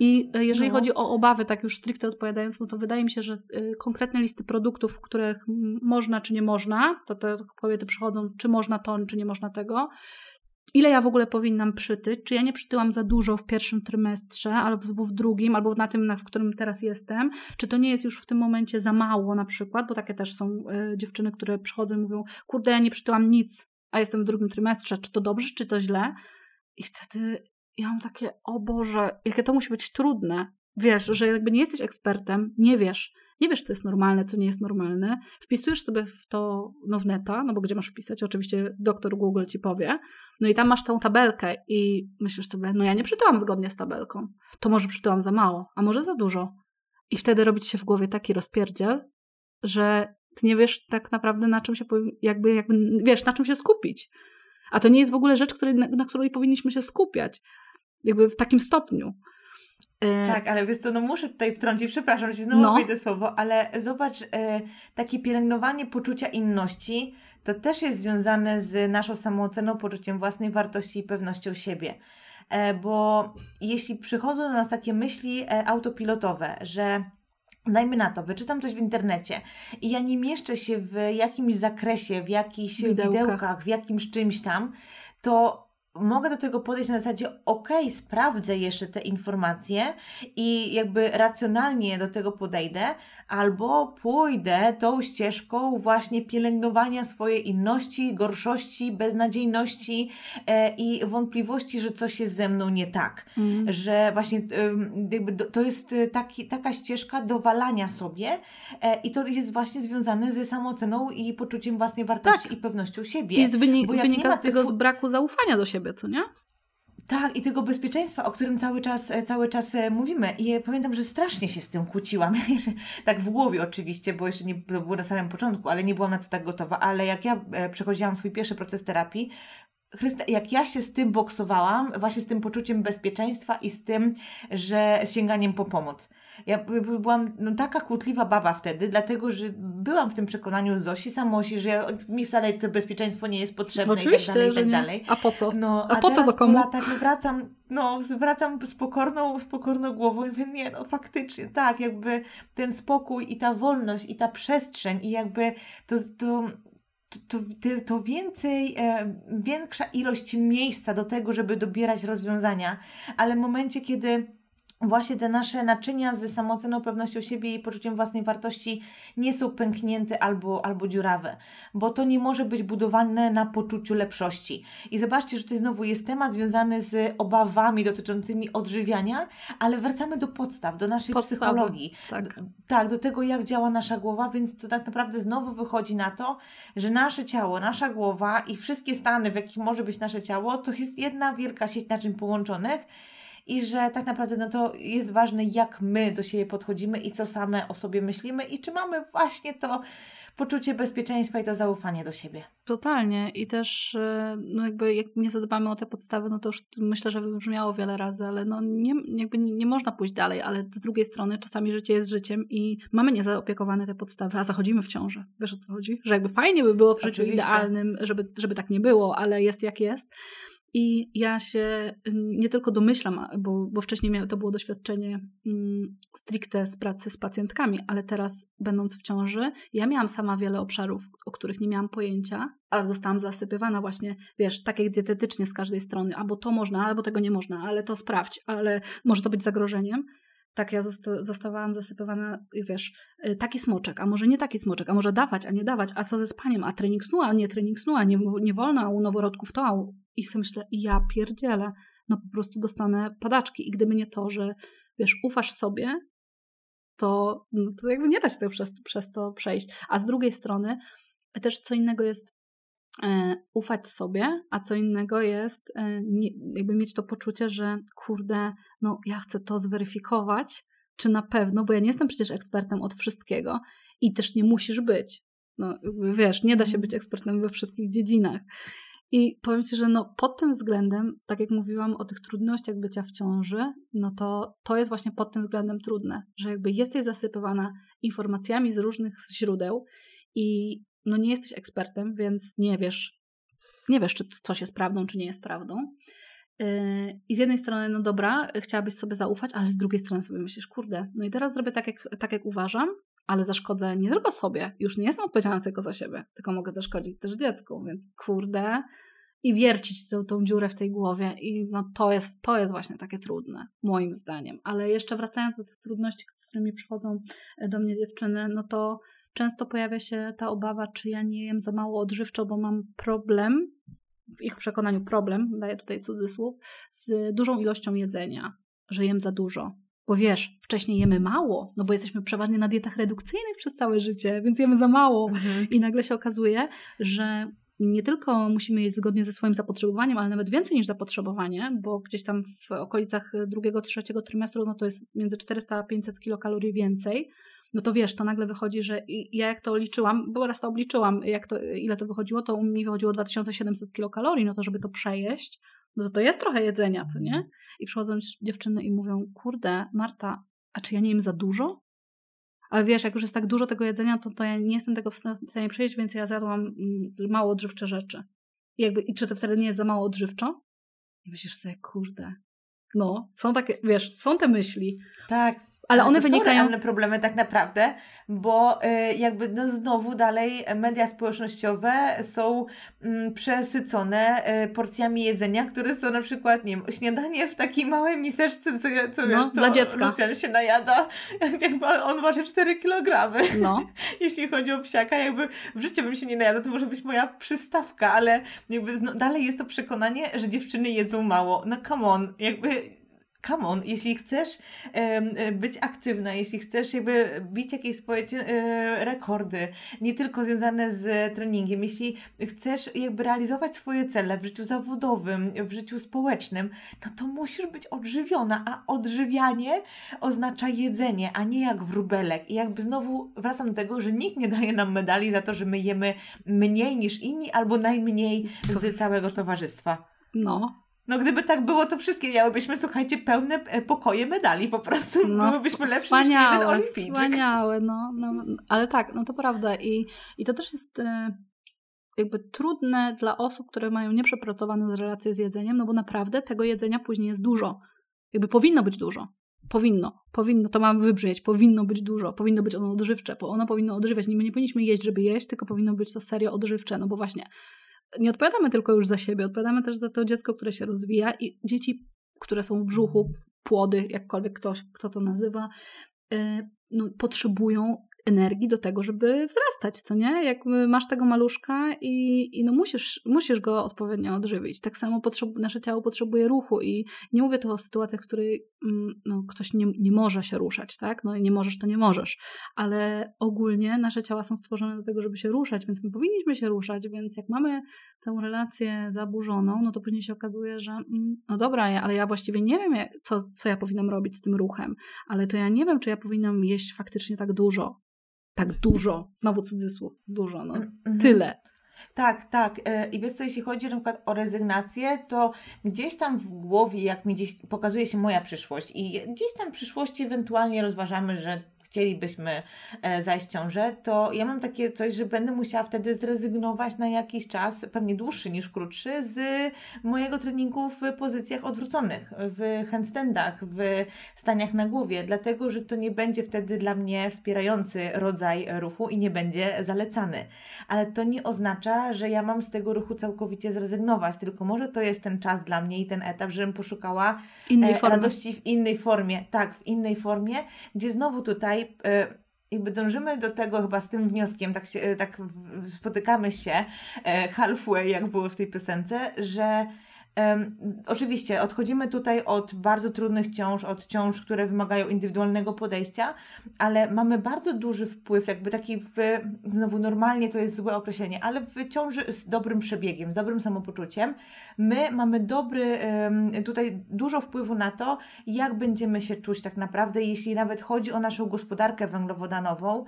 I e, jeżeli no. chodzi o obawy, tak już stricte odpowiadając, no to wydaje mi się, że e, konkretne listy produktów, których można czy nie można, to te kobiety przychodzą, czy można to, czy nie można tego, ile ja w ogóle powinnam przytyć, czy ja nie przytyłam za dużo w pierwszym trymestrze, albo w drugim, albo na tym, w którym teraz jestem, czy to nie jest już w tym momencie za mało na przykład, bo takie też są e, dziewczyny, które przychodzą i mówią, kurde, ja nie przytyłam nic, a jestem w drugim trymestrze, czy to dobrze, czy to źle, i wtedy ja mam takie, o Boże, jakie to musi być trudne. Wiesz, że jakby nie jesteś ekspertem, nie wiesz, nie wiesz, co jest normalne, co nie jest normalne. Wpisujesz sobie w to no w neta, no bo gdzie masz wpisać? Oczywiście doktor Google ci powie. No i tam masz tą tabelkę i myślisz sobie, no ja nie przytyłam zgodnie z tabelką. To może przytyłam za mało, a może za dużo. I wtedy robić się w głowie taki rozpierdziel, że ty nie wiesz tak naprawdę na czym się, jakby, jakby wiesz, na czym się skupić. A to nie jest w ogóle rzecz, której, na, na której powinniśmy się skupiać, jakby w takim stopniu. E, tak, ale wiesz co, no muszę tutaj wtrącić, przepraszam, że ci znowu no. słowo, ale zobacz, e, takie pielęgnowanie poczucia inności to też jest związane z naszą samooceną, poczuciem własnej wartości i pewnością siebie. Y, bo jeśli przychodzą do nas takie myśli autopilotowe, że Dajmy na to, wyczytam coś w internecie i ja nie mieszczę się w jakimś zakresie, w jakichś widełkach, widełkach w jakimś czymś tam, to mogę do tego podejść na zasadzie, ok, sprawdzę jeszcze te informacje i jakby racjonalnie do tego podejdę, albo pójdę tą ścieżką właśnie pielęgnowania swojej inności, gorszości, beznadziejności e, i wątpliwości, że coś jest ze mną nie tak. Mm. Że właśnie e, jakby do, to jest e, taki, taka ścieżka dowalania sobie e, i to jest właśnie związane ze samooceną i poczuciem własnej wartości tak. i pewnością siebie. I wynik, wynika z tego z braku zaufania do siebie siebie, co nie? Tak, i tego bezpieczeństwa, o którym cały czas, e, cały czas e, mówimy. I e, pamiętam, że strasznie się z tym kłóciłam. tak w głowie oczywiście, bo jeszcze nie to było na samym początku, ale nie byłam na to tak gotowa. Ale jak ja przechodziłam swój pierwszy proces terapii, jak ja się z tym boksowałam, właśnie z tym poczuciem bezpieczeństwa i z tym, że sięganiem po pomoc ja byłam no, taka kłótliwa baba wtedy, dlatego że byłam w tym przekonaniu Zosi, Samosi, że ja, mi wcale to bezpieczeństwo nie jest potrzebne no, i tak dalej, i tak dalej. A po co? No, a, a po co do komu? Po latach wracam, no, wracam z pokorną, z pokorną głową i mówię, nie no, faktycznie, tak, jakby ten spokój i ta wolność i ta przestrzeń i jakby to, to to, to, to, więcej, e, większa ilość miejsca do tego, żeby dobierać rozwiązania, ale w momencie, kiedy właśnie te nasze naczynia z samooceną, pewnością siebie i poczuciem własnej wartości nie są pęknięte albo, albo dziurawe, bo to nie może być budowane na poczuciu lepszości. I zobaczcie, że tutaj znowu jest temat związany z obawami dotyczącymi odżywiania, ale wracamy do podstaw, do naszej Podstawy, psychologii. Tak. Do, tak, do tego jak działa nasza głowa, więc to tak naprawdę znowu wychodzi na to, że nasze ciało, nasza głowa i wszystkie stany, w jakich może być nasze ciało, to jest jedna wielka sieć naczyń połączonych, i że tak naprawdę no to jest ważne, jak my do siebie podchodzimy i co same o sobie myślimy i czy mamy właśnie to poczucie bezpieczeństwa i to zaufanie do siebie. Totalnie i też y, no jakby jak nie zadbamy o te podstawy, no to już myślę, że wybrzmiało wiele razy, ale no nie, jakby nie, można pójść dalej, ale z drugiej strony czasami życie jest życiem i mamy niezaopiekowane te podstawy, a zachodzimy w ciążę. Wiesz o co chodzi? Że jakby fajnie by było w życiu Oczywiście. idealnym, żeby, żeby tak nie było, ale jest jak jest. I ja się nie tylko domyślam, bo, bo wcześniej to było doświadczenie stricte z pracy z pacjentkami, ale teraz, będąc w ciąży, ja miałam sama wiele obszarów, o których nie miałam pojęcia, a zostałam zasypywana właśnie, wiesz, tak jak dietetycznie z każdej strony, albo to można, albo tego nie można, ale to sprawdź, ale może to być zagrożeniem. Tak, ja zostawałam zasypywana, wiesz, y, taki smoczek, a może nie taki smoczek, a może dawać, a nie dawać, a co ze spaniem, a trening snu, a nie trening snu, a nie, nie wolno, a u noworodków to, a u i sobie myślę, ja pierdzielę, no po prostu dostanę padaczki. I gdyby nie to, że wiesz, ufasz sobie, to, no to jakby nie da się tego przez, przez to przejść. A z drugiej strony też co innego jest e, ufać sobie, a co innego jest e, nie, jakby mieć to poczucie, że kurde, no ja chcę to zweryfikować, czy na pewno, bo ja nie jestem przecież ekspertem od wszystkiego i też nie musisz być. No, wiesz, nie da się mhm. być ekspertem we wszystkich dziedzinach. I powiem Ci, że no pod tym względem, tak jak mówiłam o tych trudnościach bycia w ciąży, no to to jest właśnie pod tym względem trudne, że jakby jesteś zasypywana informacjami z różnych źródeł i no nie jesteś ekspertem, więc nie wiesz, nie wiesz, czy coś jest prawdą, czy nie jest prawdą. Y, I z jednej strony, no dobra, chciałabyś sobie zaufać, ale z drugiej strony sobie myślisz, kurde, no i teraz zrobię tak, jak, tak jak uważam, ale zaszkodzę nie tylko sobie, już nie jestem odpowiedzialna tylko za siebie, tylko mogę zaszkodzić też dziecku, więc kurde. I wiercić tą, tą dziurę w tej głowie, i no to jest, to jest właśnie takie trudne, moim zdaniem. Ale jeszcze wracając do tych trudności, z którymi przychodzą e, do mnie dziewczyny, no to często pojawia się ta obawa, czy ja nie jem za mało odżywczo, bo mam problem, w ich przekonaniu problem, daję tutaj cudzysłów, z dużą ilością jedzenia, że jem za dużo, bo wiesz, wcześniej jemy mało, no bo jesteśmy przeważnie na dietach redukcyjnych przez całe życie, więc jemy za mało. Mhm. I nagle się okazuje, że nie tylko musimy jeść zgodnie ze swoim zapotrzebowaniem, ale nawet więcej niż zapotrzebowanie, bo gdzieś tam w okolicach drugiego, trzeciego trymestru, no to jest między 400 a 500 kilokalorii więcej. No to wiesz, to nagle wychodzi, że ja jak to liczyłam, bo raz to obliczyłam, jak to, ile to wychodziło, to mi wychodziło 2700 kilokalorii, no to żeby to przejeść, no to to jest trochę jedzenia, co nie? I przychodzą dziewczyny i mówią, kurde, Marta, a czy ja nie jem za dużo? Ale wiesz, jak już jest tak dużo tego jedzenia, to, to ja nie jestem tego w stanie przejść, więc ja zjadłam mm, mało odżywcze rzeczy. I, jakby, I czy to wtedy nie jest za mało odżywczo? I myślisz sobie, kurde, no, są takie, wiesz, są te myśli. Tak, ale, ale no one to wynikają... są problemy tak naprawdę, bo y, jakby no znowu dalej media społecznościowe są mm, przesycone y, porcjami jedzenia, które są na przykład, nie wiem, śniadanie w takiej małej miseczce, co, co no, wiesz, co dla dziecka. Lucian się najada, jakby on waży 4 kg. No. Jeśli chodzi o psiaka, jakby w życiu bym się nie najadał, to może być moja przystawka, ale jakby no, dalej jest to przekonanie, że dziewczyny jedzą mało. No come on, jakby come on, jeśli chcesz być aktywna, jeśli chcesz jakby bić jakieś swoje e, rekordy, nie tylko związane z treningiem, jeśli chcesz jakby realizować swoje cele w życiu zawodowym, w życiu społecznym, no to musisz być odżywiona, a odżywianie oznacza jedzenie, a nie jak wróbelek. I jakby znowu wracam do tego, że nikt nie daje nam medali za to, że my jemy mniej niż inni albo najmniej z całego towarzystwa. No, no gdyby tak było, to wszystkie miałybyśmy, słuchajcie, pełne e, pokoje medali po prostu. No, Byłybyśmy lepsi niż jeden olimpijczyk. Wspaniałe, no, no, ale tak, no to prawda. I, i to też jest e, jakby trudne dla osób, które mają nieprzepracowane relacje z jedzeniem, no bo naprawdę tego jedzenia później jest dużo. Jakby powinno być dużo. Powinno. Powinno, to mam wybrzmieć, powinno być dużo, powinno być ono odżywcze, bo ono powinno odżywiać. My nie powinniśmy jeść, żeby jeść, tylko powinno być to serio odżywcze, no bo właśnie nie odpowiadamy tylko już za siebie, odpowiadamy też za to dziecko, które się rozwija i dzieci, które są w brzuchu, płody, jakkolwiek ktoś, kto to nazywa, e, no, potrzebują energii do tego, żeby wzrastać, co nie? Jak masz tego maluszka i, i no musisz, musisz go odpowiednio odżywić. Tak samo potrzeb, nasze ciało potrzebuje ruchu i nie mówię tu o sytuacjach, w której mm, no, ktoś nie, nie może się ruszać, tak? No nie możesz, to nie możesz. Ale ogólnie nasze ciała są stworzone do tego, żeby się ruszać, więc my powinniśmy się ruszać, więc jak mamy całą relację zaburzoną, no to później się okazuje, że mm, no dobra, ale ja właściwie nie wiem, co, co ja powinnam robić z tym ruchem, ale to ja nie wiem, czy ja powinnam jeść faktycznie tak dużo, tak dużo, znowu cudzysłów, dużo, no, mm, mhm. tyle. Tak, tak. E, I wiesz co, jeśli chodzi na przykład o rezygnację, to gdzieś tam w głowie, jak mi gdzieś pokazuje się moja przyszłość i gdzieś tam w przyszłości ewentualnie rozważamy, że chcielibyśmy e, zajść w ciążę, to ja mam takie coś, że będę musiała wtedy zrezygnować na jakiś czas, pewnie dłuższy niż krótszy, z mojego treningu w pozycjach odwróconych, w handstandach, w staniach na głowie, dlatego że to nie będzie wtedy dla mnie wspierający rodzaj ruchu i nie będzie zalecany. Ale to nie oznacza, że ja mam z tego ruchu całkowicie zrezygnować, tylko może to jest ten czas dla mnie i ten etap, żebym poszukała e, radości w innej formie. Tak, w innej formie, gdzie znowu tutaj dalej e, jakby dążymy do tego chyba z tym wnioskiem, tak, się, e, tak spotykamy się e, halfway, jak było w tej piosence, że Oczywiście odchodzimy tutaj od bardzo trudnych ciąż, od ciąż, które wymagają indywidualnego podejścia, ale mamy bardzo duży wpływ, jakby taki w, znowu normalnie to jest złe określenie, ale w ciąży z dobrym przebiegiem, z dobrym samopoczuciem, my mamy dobry, tutaj dużo wpływu na to, jak będziemy się czuć tak naprawdę, jeśli nawet chodzi o naszą gospodarkę węglowodanową,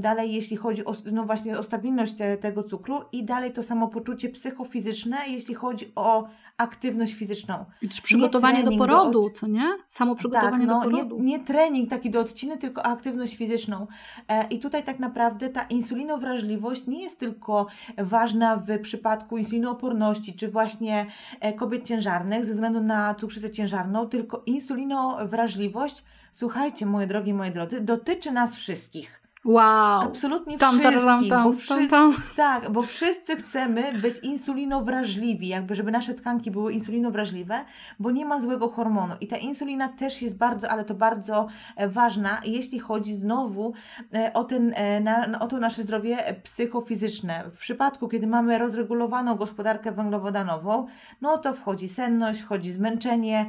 dalej jeśli chodzi o, no właśnie o stabilność tego cukru i dalej to samopoczucie psychofizyczne, jeśli chodzi o aktywność fizyczną. Czy przygotowanie do porodu, do od... co nie? Samo tak, przygotowanie tak, no, do porodu. Nie, nie, trening taki do odciny, tylko aktywność fizyczną. E, I tutaj tak naprawdę ta insulinowrażliwość nie jest tylko ważna w przypadku insulinooporności, czy właśnie e, kobiet ciężarnych ze względu na cukrzycę ciężarną, tylko insulinowrażliwość, słuchajcie, moje drogie, moje drodzy, dotyczy nas wszystkich. Wow. Absolutnie tam, wszystkich. Tam, bo wszy... tam, tam. Tak, bo wszyscy chcemy być insulinowrażliwi, jakby żeby nasze tkanki były insulinowrażliwe, bo nie ma złego hormonu. I ta insulina też jest bardzo, ale to bardzo e, ważna, jeśli chodzi znowu e, o, ten, e, na, o to nasze zdrowie psychofizyczne. W przypadku, kiedy mamy rozregulowaną gospodarkę węglowodanową, no to wchodzi senność, wchodzi zmęczenie,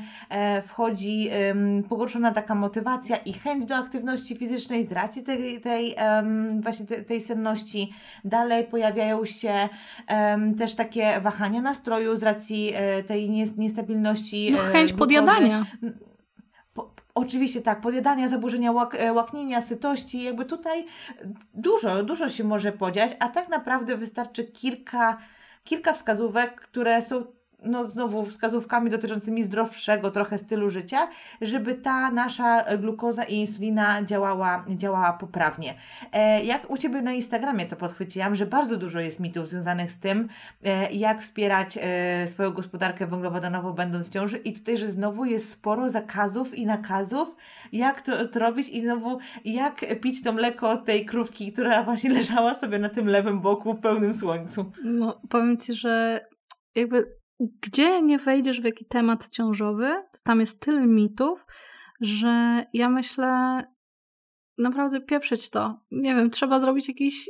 wchodzi um, pogorszona taka motywacja i chęć do aktywności fizycznej z racji tej, tej tej właśnie tej senności. Dalej pojawiają się też takie wahania nastroju z racji e, tej niestabilności. No, e, chęć glukozy. podjadania. Oczywiście tak, podjadania, zaburzenia łak, e, łaknienia, sytości, jakby tutaj dużo, dużo się może podziać, a tak naprawdę wystarczy kilka, kilka wskazówek, które są no znowu wskazówkami dotyczącymi zdrowszego trochę stylu życia, żeby ta nasza glukoza i insulina działała, działała poprawnie. E, jak u Ciebie na Instagramie to podchwyciłam, że bardzo dużo jest mitów związanych z tym, e, jak wspierać e, swoją gospodarkę węglowodanową będąc w ciąży i tutaj, że znowu jest sporo zakazów i nakazów, jak to, to robić i znowu jak pić to mleko tej krówki, która właśnie leżała sobie na tym lewym boku w pełnym słońcu. No, powiem Ci, że jakby gdzie nie wejdziesz w jaki temat ciążowy, to tam jest tyle mitów, że ja myślę, naprawdę pieprzeć to. Nie wiem, trzeba zrobić jakiś,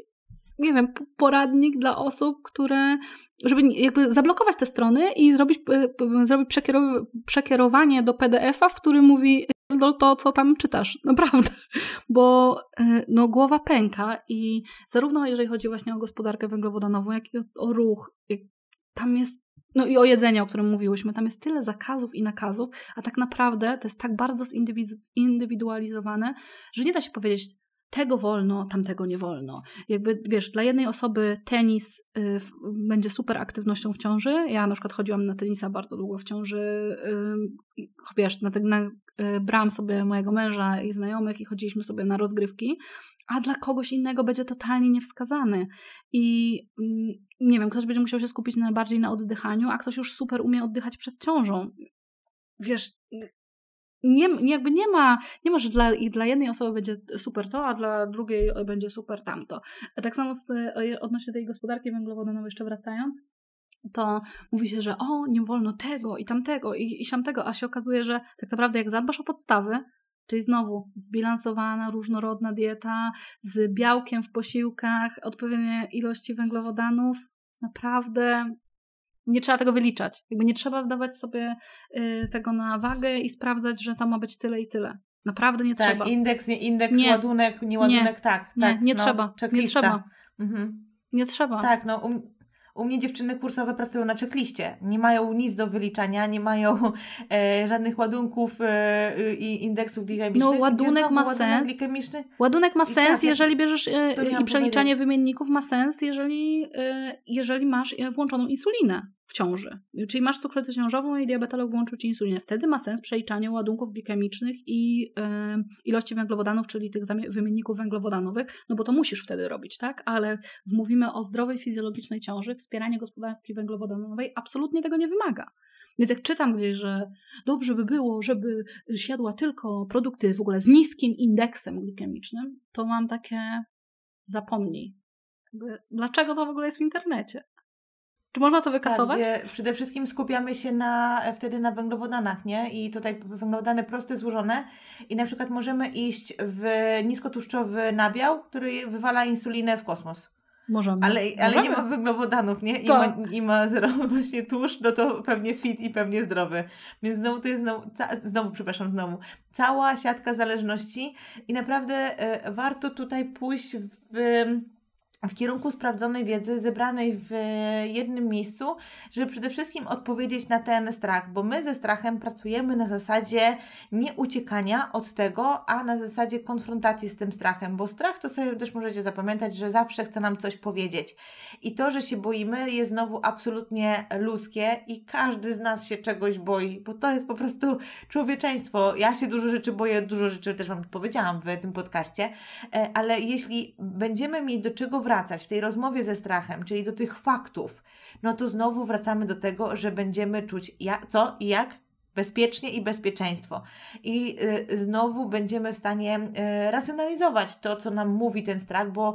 nie wiem, poradnik dla osób, które, żeby jakby zablokować te strony i zrobić, zrobić przekierow przekierowanie do PDF-a, w którym mówi to, co tam czytasz, naprawdę, bo e, no, głowa pęka i zarówno jeżeli chodzi właśnie o gospodarkę węglowodanową, jak i o, o ruch, tam jest no i o jedzeniu, o którym mówiłyśmy. Tam jest tyle zakazów i nakazów, a tak naprawdę to jest tak bardzo zindywidualizowane, że nie da się powiedzieć, tego wolno, tamtego nie wolno. Jakby, wiesz, dla jednej osoby tenis y, będzie super aktywnością w ciąży. Ja na przykład chodziłam na tenisa bardzo długo w ciąży. Y, wiesz, na, te, na Y, brałam sobie mojego męża i znajomych i chodziliśmy sobie na rozgrywki, a dla kogoś innego będzie totalnie niewskazany. I mm, nie wiem, ktoś będzie musiał się skupić na, bardziej na oddychaniu, a ktoś już super umie oddychać przed ciążą. Wiesz, nie, jakby nie ma, nie ma, że dla, i dla jednej osoby będzie super to, a dla drugiej będzie super tamto. Tak samo z, y, odnośnie tej gospodarki węglowodanowej, jeszcze wracając, to mówi się, że o, nie wolno tego i tamtego i, i siamtego, a się okazuje, że tak naprawdę jak zadbasz o podstawy, Czyli znowu zbilansowana, różnorodna dieta z białkiem w posiłkach, odpowiednie ilości węglowodanów. Naprawdę nie trzeba tego wyliczać. Jakby nie trzeba wdawać sobie y, tego na wagę i sprawdzać, że to ma być tyle i tyle. Naprawdę nie tak, trzeba. Indeks, nie indeks, nie. ładunek, nie ładunek, nie. tak. Nie, tak, nie, no, trzeba. Checklista. Nie trzeba. Mhm. Nie trzeba. Tak, no. Um u mnie dziewczyny kursowe pracują na czekliście. Nie mają nic do wyliczania, nie mają e, żadnych ładunków e, y, i indeksów glikemicznych. No ładunek ma ładunek sens. Glikemiczny. Ładunek ma I sens, tak, jeżeli bierzesz e, i przeliczanie powiedzieć. wymienników ma sens, jeżeli, y, jeżeli masz włączoną insulinę w ciąży. Czyli masz cukrzycę ciążową i diabetalog włączył ci insulinę. Wtedy ma sens przeliczanie ładunków glikemicznych i ilości węglowodanów, czyli tych wymienników węglowodanowych, no bo to musisz wtedy robić, tak? Ale mówimy o zdrowej fizjologicznej ciąży, wspieranie gospodarki węglowodanowej absolutnie tego nie wymaga. Więc jak czytam gdzieś, że dobrze by było, żeby siadła tylko produkty w ogóle z niskim indeksem glikemicznym, to mam takie zapomnij. Dlaczego to w ogóle jest w internecie? Czy można to tak, wykasować? Tak, przede wszystkim skupiamy się na, e, wtedy na węglowodanach, nie? I tutaj węglowodany proste, złożone. I na przykład możemy iść w niskotłuszczowy nabiał, który wywala insulinę w kosmos. Możemy. Ale, ale Możemy. nie ma węglowodanów, nie? I tak. ma, I ma zero właśnie tłuszcz, no to pewnie fit i pewnie zdrowy. Więc znowu to jest, znowu, ca, znowu przepraszam, znowu, cała siatka zależności i naprawdę y, warto tutaj pójść w... Y, w kierunku sprawdzonej wiedzy zebranej w e, jednym miejscu, żeby przede wszystkim odpowiedzieć na ten strach, bo my ze strachem pracujemy na zasadzie nie uciekania od tego, a na zasadzie konfrontacji z tym strachem, bo strach to sobie też możecie zapamiętać, że zawsze chce nam coś powiedzieć. I to, że się boimy, jest znowu absolutnie ludzkie i każdy z nas się czegoś boi, bo to jest po prostu człowieczeństwo. Ja się dużo rzeczy boję, dużo rzeczy też Wam powiedziałam w tym podcaście, e, ale jeśli będziemy mieć do czego wracać, wracać w tej rozmowie ze strachem, czyli do tych faktów, no to znowu wracamy do tego, że będziemy czuć ja, co i jak bezpiecznie i bezpieczeństwo. I y, znowu będziemy w stanie y, racjonalizować to, co nam mówi ten strach, bo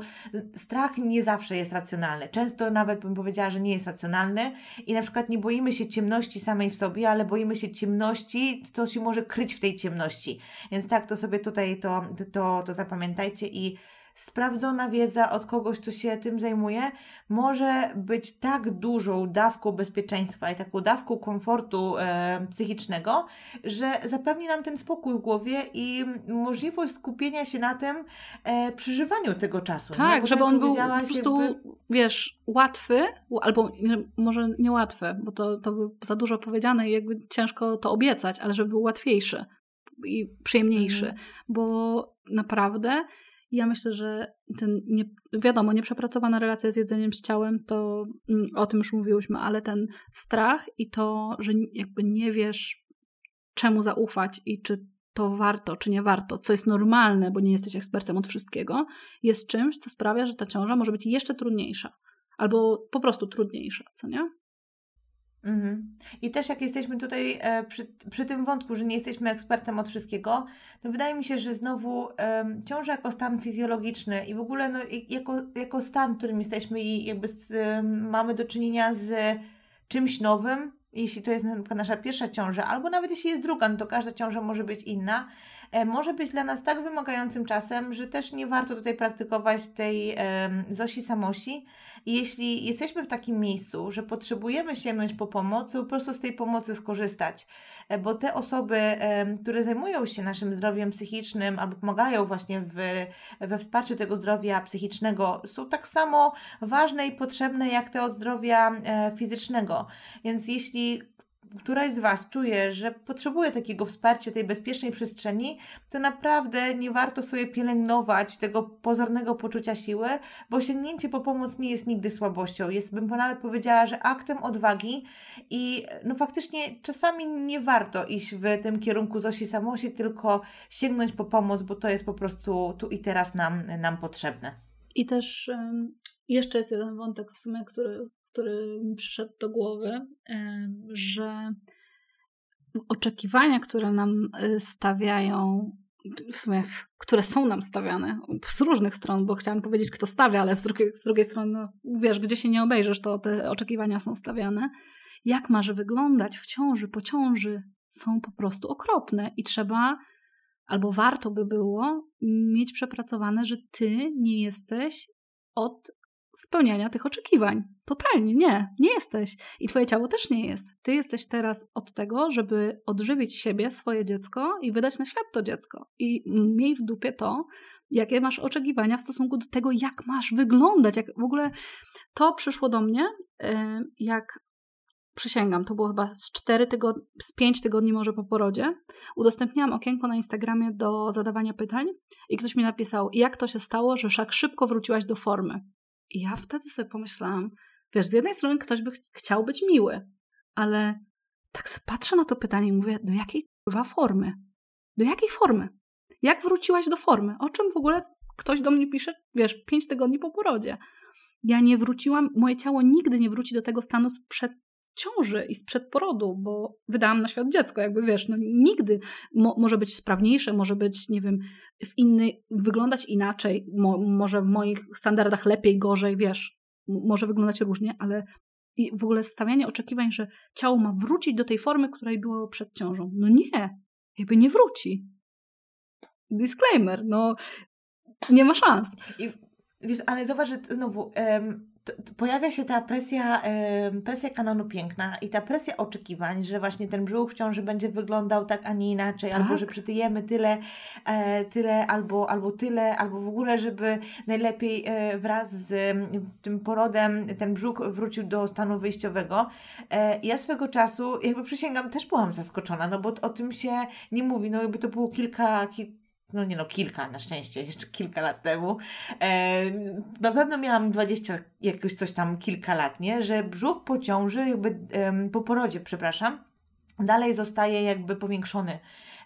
strach nie zawsze jest racjonalny. Często nawet bym powiedziała, że nie jest racjonalny i na przykład nie boimy się ciemności samej w sobie, ale boimy się ciemności, co się może kryć w tej ciemności. Więc tak, to sobie tutaj to, to, to zapamiętajcie i sprawdzona wiedza od kogoś, kto się tym zajmuje, może być tak dużą dawką bezpieczeństwa i taką dawką komfortu e, psychicznego, że zapewni nam ten spokój w głowie i możliwość skupienia się na tym e, przeżywaniu tego czasu. Tak, nie? żeby tak on był po prostu, jakby... wiesz, łatwy, albo może niełatwy, bo to, to by za dużo powiedziane i jakby ciężko to obiecać, ale żeby był łatwiejszy i przyjemniejszy, mhm. bo naprawdę ja myślę, że ten, nie, wiadomo, nieprzepracowana relacja z jedzeniem, z ciałem, to mm, o tym już mówiłyśmy, ale ten strach i to, że jakby nie wiesz, czemu zaufać i czy to warto, czy nie warto, co jest normalne, bo nie jesteś ekspertem od wszystkiego, jest czymś, co sprawia, że ta ciąża może być jeszcze trudniejsza albo po prostu trudniejsza, co nie? Mhm. I też jak jesteśmy tutaj e, przy, przy, tym wątku, że nie jesteśmy ekspertem od wszystkiego, to wydaje mi się, że znowu e, ciąża jako stan fizjologiczny i w ogóle no, jako, jako stan, w którym jesteśmy i jakby z, e, mamy do czynienia z czymś nowym, jeśli to jest nasza pierwsza ciąża, albo nawet jeśli jest druga, no to każda ciąża może być inna, e, może być dla nas tak wymagającym czasem, że też nie warto tutaj praktykować tej zosi samosi. Jeśli jesteśmy w takim miejscu, że potrzebujemy sięgnąć po pomoc, po prostu z tej pomocy skorzystać, e, bo te osoby, które zajmują się naszym zdrowiem psychicznym albo pomagają właśnie w, we wsparciu tego zdrowia psychicznego, są tak samo ważne i potrzebne jak te od zdrowia e, fizycznego. Więc jeśli któraś z Was czuje, że potrzebuje takiego wsparcia, tej bezpiecznej przestrzeni, to naprawdę nie warto sobie pielęgnować tego pozornego poczucia siły, bo sięgnięcie po pomoc nie jest nigdy słabością. Jest, bym nawet powiedziała, że aktem odwagi i no faktycznie czasami nie warto iść w tym kierunku Zosi Samosi, tylko sięgnąć po pomoc, bo to jest po prostu tu i teraz nam, nam potrzebne. I też jeszcze jest jeden wątek w sumie, który który mi przyszedł do głowy, że oczekiwania, które nam y, stawiają, w sumie, które są nam stawiane z różnych stron, bo chciałam powiedzieć, kto stawia, ale z drugiej, z drugiej strony, no, wiesz, gdzie się nie obejrzysz, to te oczekiwania są stawiane. Jak masz wyglądać w ciąży, po ciąży, są po prostu okropne i trzeba, albo warto by było mieć przepracowane, że ty nie jesteś od spełniania tych oczekiwań. Totalnie nie, nie jesteś. I twoje ciało też nie jest. Ty jesteś teraz od tego, żeby odżywić siebie, swoje dziecko i wydać na świat to dziecko. I miej w dupie to, jakie masz oczekiwania w stosunku do tego, jak masz wyglądać. Jak w ogóle to przyszło do mnie, y, jak przysięgam, to było chyba z 4 tygodni, z 5 tygodni może po porodzie, udostępniłam okienko na Instagramie do zadawania pytań i ktoś mi napisał, jak to się stało, że szak szybko wróciłaś do formy. I ja wtedy sobie pomyślałam, wiesz, z jednej strony ktoś by ch chciał być miły, ale tak sobie patrzę na to pytanie i mówię, do jakiej kurwa formy? Do jakiej formy? Jak wróciłaś do formy? O czym w ogóle ktoś do mnie pisze, wiesz, pięć tygodni po porodzie? Ja nie wróciłam, moje ciało nigdy nie wróci do tego stanu sprzed ciąży i sprzed porodu, bo wydałam na świat dziecko, jakby wiesz, no nigdy Mo może być sprawniejsze, może być, nie wiem, w inny, wyglądać inaczej, Mo może w moich standardach lepiej, gorzej, wiesz, może wyglądać różnie, ale i w ogóle stawianie oczekiwań, że ciało ma wrócić do tej formy, której było przed ciążą. No nie, jakby nie wróci. Disclaimer, no nie ma szans. I, wiesz, ale zobacz, że znowu... Um pojawia się ta presja, presja kanonu piękna i ta presja oczekiwań, że właśnie ten brzuch w ciąży będzie wyglądał tak, a nie inaczej, tak? albo że przytyjemy tyle, e, tyle albo, albo tyle, albo w ogóle, żeby najlepiej e, wraz z tym porodem ten brzuch wrócił do stanu wyjściowego. E, ja swego czasu, jakby przysięgam, też byłam zaskoczona, no bo o tym się nie mówi, no jakby to było kilka, kilka no nie no, kilka na szczęście, jeszcze kilka lat temu, e, na pewno miałam 20, jakoś coś tam kilka lat, nie? Że brzuch po ciąży, jakby e, po porodzie, przepraszam, dalej zostaje jakby powiększony.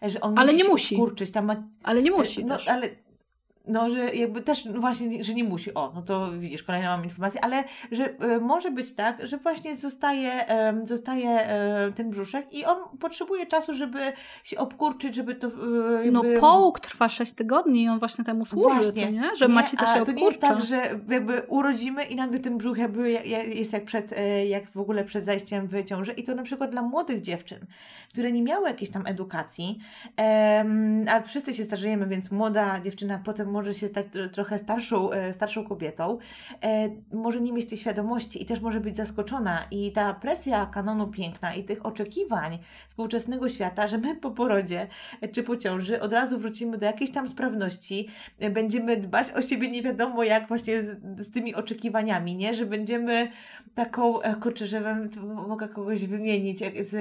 Że on ale musi nie musi. Kurczyć, ma... Ale nie e, musi. No, też. ale no, że jakby też no właśnie, że nie musi, o, no to widzisz, kolejną mam informację, ale że y, może być tak, że właśnie zostaje, y, zostaje y, ten brzuszek i on potrzebuje czasu, żeby się obkurczyć, żeby to e, jakby... No połóg trwa 6 tygodni i on właśnie temu służy, właśnie. Co, nie? Że nie, macie też się obkurcza. to nie jest tak, że jakby urodzimy i nagle ten brzuch jakby jest jak, przed, jak w ogóle przed zajściem w ciąży i to na przykład dla młodych dziewczyn, które nie miały jakiejś tam edukacji, a wszyscy się starzejemy, więc młoda dziewczyna potem może się stać trochę starszą, e, starszą kobietą, e, może nie mieć tej świadomości i też może być zaskoczona. I ta presja kanonu piękna i tych oczekiwań współczesnego świata, że my po porodzie czy po ciąży od razu wrócimy do jakiejś tam sprawności, e, będziemy dbać o siebie nie wiadomo jak właśnie z, z tymi oczekiwaniami, nie? Że będziemy taką, kurczę, że mogę kogoś wymienić, jak z,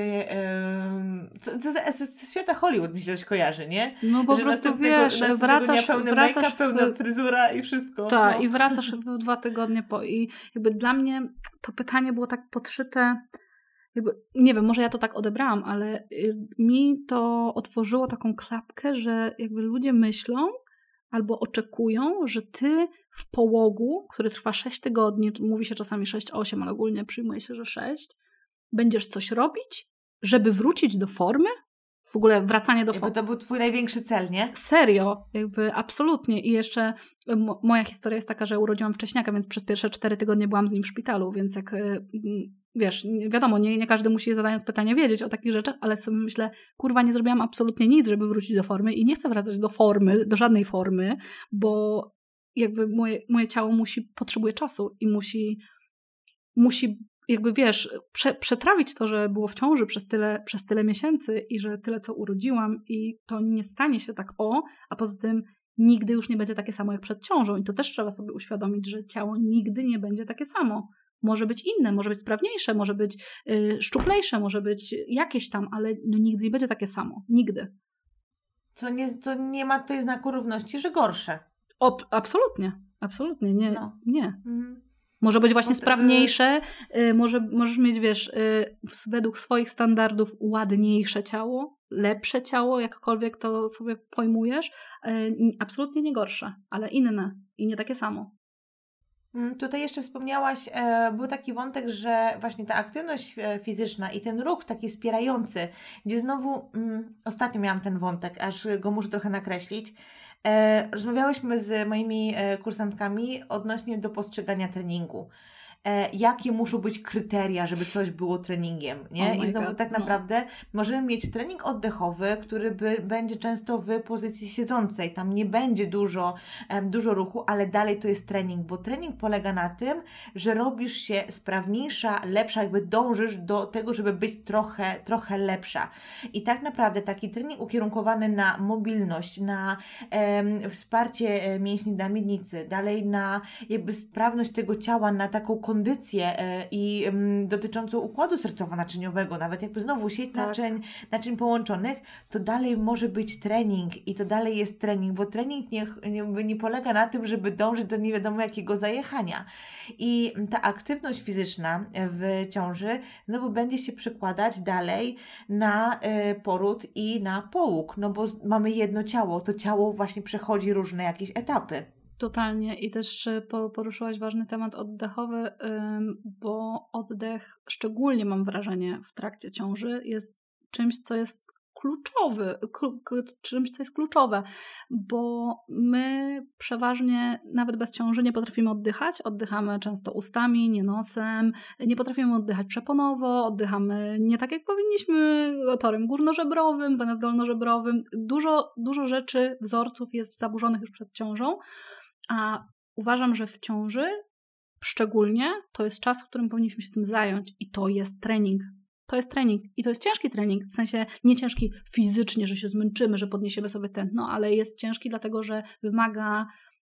co, z, z, z, świata Hollywood mi się coś kojarzy, nie? No po że prostu wiesz, wracasz, wracasz, wracasz... pełna fryzura i wszystko. Tak, no. i wracasz w dwa tygodnie po. I jakby dla mnie to pytanie było tak podszyte jakby, nie wiem, może ja to tak odebrałam, ale y, mi to otworzyło taką klapkę, że jakby ludzie myślą albo oczekują, że ty w połogu, który trwa 6 tygodni, mówi się czasami 6-8, ale ogólnie przyjmuje się, że 6, będziesz coś robić, żeby wrócić do formy? w ogóle wracanie do fotografu. to był twój największy cel, nie? Serio, jakby absolutnie. I jeszcze y, moja historia jest taka, że urodziłam wcześniaka, więc przez pierwsze cztery tygodnie byłam z nim w szpitalu, więc jak y, mm, wiesz, wiadomo, nie, nie każdy musi zadając pytanie wiedzieć o takich rzeczach, ale sobie myślę, kurwa, nie zrobiłam absolutnie nic, żeby wrócić do formy i nie chcę wracać do formy, do żadnej formy, bo jakby moje, moje ciało musi, potrzebuje czasu i musi musi jakby wiesz, prze, przetrawić to, że było w ciąży przez tyle, przez tyle miesięcy i że tyle co urodziłam i to nie stanie się tak o, a poza tym nigdy już nie będzie takie samo jak przed ciążą i to też trzeba sobie uświadomić, że ciało nigdy nie będzie takie samo. Może być inne, może być sprawniejsze, może być yy, szczuplejsze, może być jakieś tam, ale no nigdy nie będzie takie samo. Nigdy. To nie, to nie ma tutaj znaku równości, że gorsze. O, absolutnie. Absolutnie. Nie. No. nie. Mhm. Może być właśnie no sprawniejsze, y, może, możesz mieć, wiesz, y, według swoich standardów ładniejsze ciało, lepsze ciało, jakkolwiek to sobie pojmujesz, y, absolutnie nie gorsze, ale inne i nie takie samo. Mm, tutaj jeszcze wspomniałaś, e, był taki wątek, że właśnie ta aktywność e, fizyczna i ten ruch taki wspierający, gdzie znowu mm, ostatnio miałam ten wątek, aż go muszę trochę nakreślić. E, rozmawiałyśmy z moimi kursantkami odnośnie do postrzegania treningu. E, jakie muszą być kryteria, żeby coś było treningiem, nie? Oh I znowu God. tak no. naprawdę no. możemy mieć trening oddechowy, który by, będzie często w pozycji siedzącej, tam nie będzie dużo, dużo ruchu, ale dalej to jest trening, bo trening polega na tym, że robisz się sprawniejsza, lepsza, jakby dążysz do tego, żeby być trochę, trochę lepsza. I tak naprawdę taki trening ukierunkowany na mobilność, na em, wsparcie e, mięśni na miednicy, dalej na jakby sprawność tego ciała, na taką kontrolę, kondycję e, i mm, dotyczącą układu sercowo-naczyniowego, nawet jakby znowu sieć tak. naczyń, naczyń połączonych, to dalej może być trening i to dalej jest trening, bo trening nie, nie, nie polega na tym, żeby dążyć do nie wiadomo jakiego zajechania. I ta aktywność fizyczna e, w ciąży znowu będzie się przekładać dalej na e, poród i na połóg, no bo mamy jedno ciało, to ciało właśnie przechodzi różne jakieś etapy. Totalnie i też e, poruszyłaś ważny temat oddechowy, bo oddech, szczególnie mam wrażenie, w trakcie ciąży jest czymś, co jest kluczowy, czymś, co jest kluczowe, bo my przeważnie nawet bez ciąży nie potrafimy oddychać. Oddychamy często ustami, nie nosem, nie potrafimy oddychać przeponowo, oddychamy nie tak jak powinniśmy, torem górnożebrowym zamiast dolnożebrowym. Dużo, dużo rzeczy, wzorców jest zaburzonych już przed ciążą. A uważam, że w ciąży szczególnie to jest czas, w którym powinniśmy się tym zająć i to jest trening. To jest trening i to jest ciężki trening, w sensie nie ciężki fizycznie, że się zmęczymy, że podniesiemy sobie tętno, ale jest ciężki dlatego, że wymaga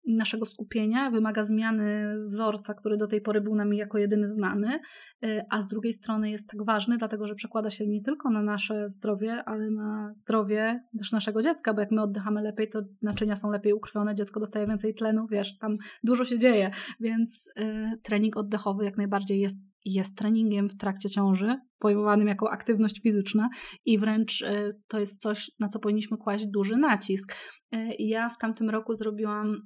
naszego skupienia, wymaga zmiany wzorca, który do tej pory był nam jako jedyny znany, y, a z drugiej strony jest tak ważny, dlatego że przekłada się nie tylko na nasze zdrowie, ale na zdrowie też naszego dziecka, bo jak my oddychamy lepiej, to naczynia są lepiej ukrwione, dziecko dostaje więcej tlenu, wiesz, tam dużo się dzieje, więc y, trening oddechowy jak najbardziej jest, jest treningiem w trakcie ciąży, pojmowanym jako aktywność fizyczna i wręcz y, to jest coś, na co powinniśmy kłaść duży nacisk. Y, ja w tamtym roku zrobiłam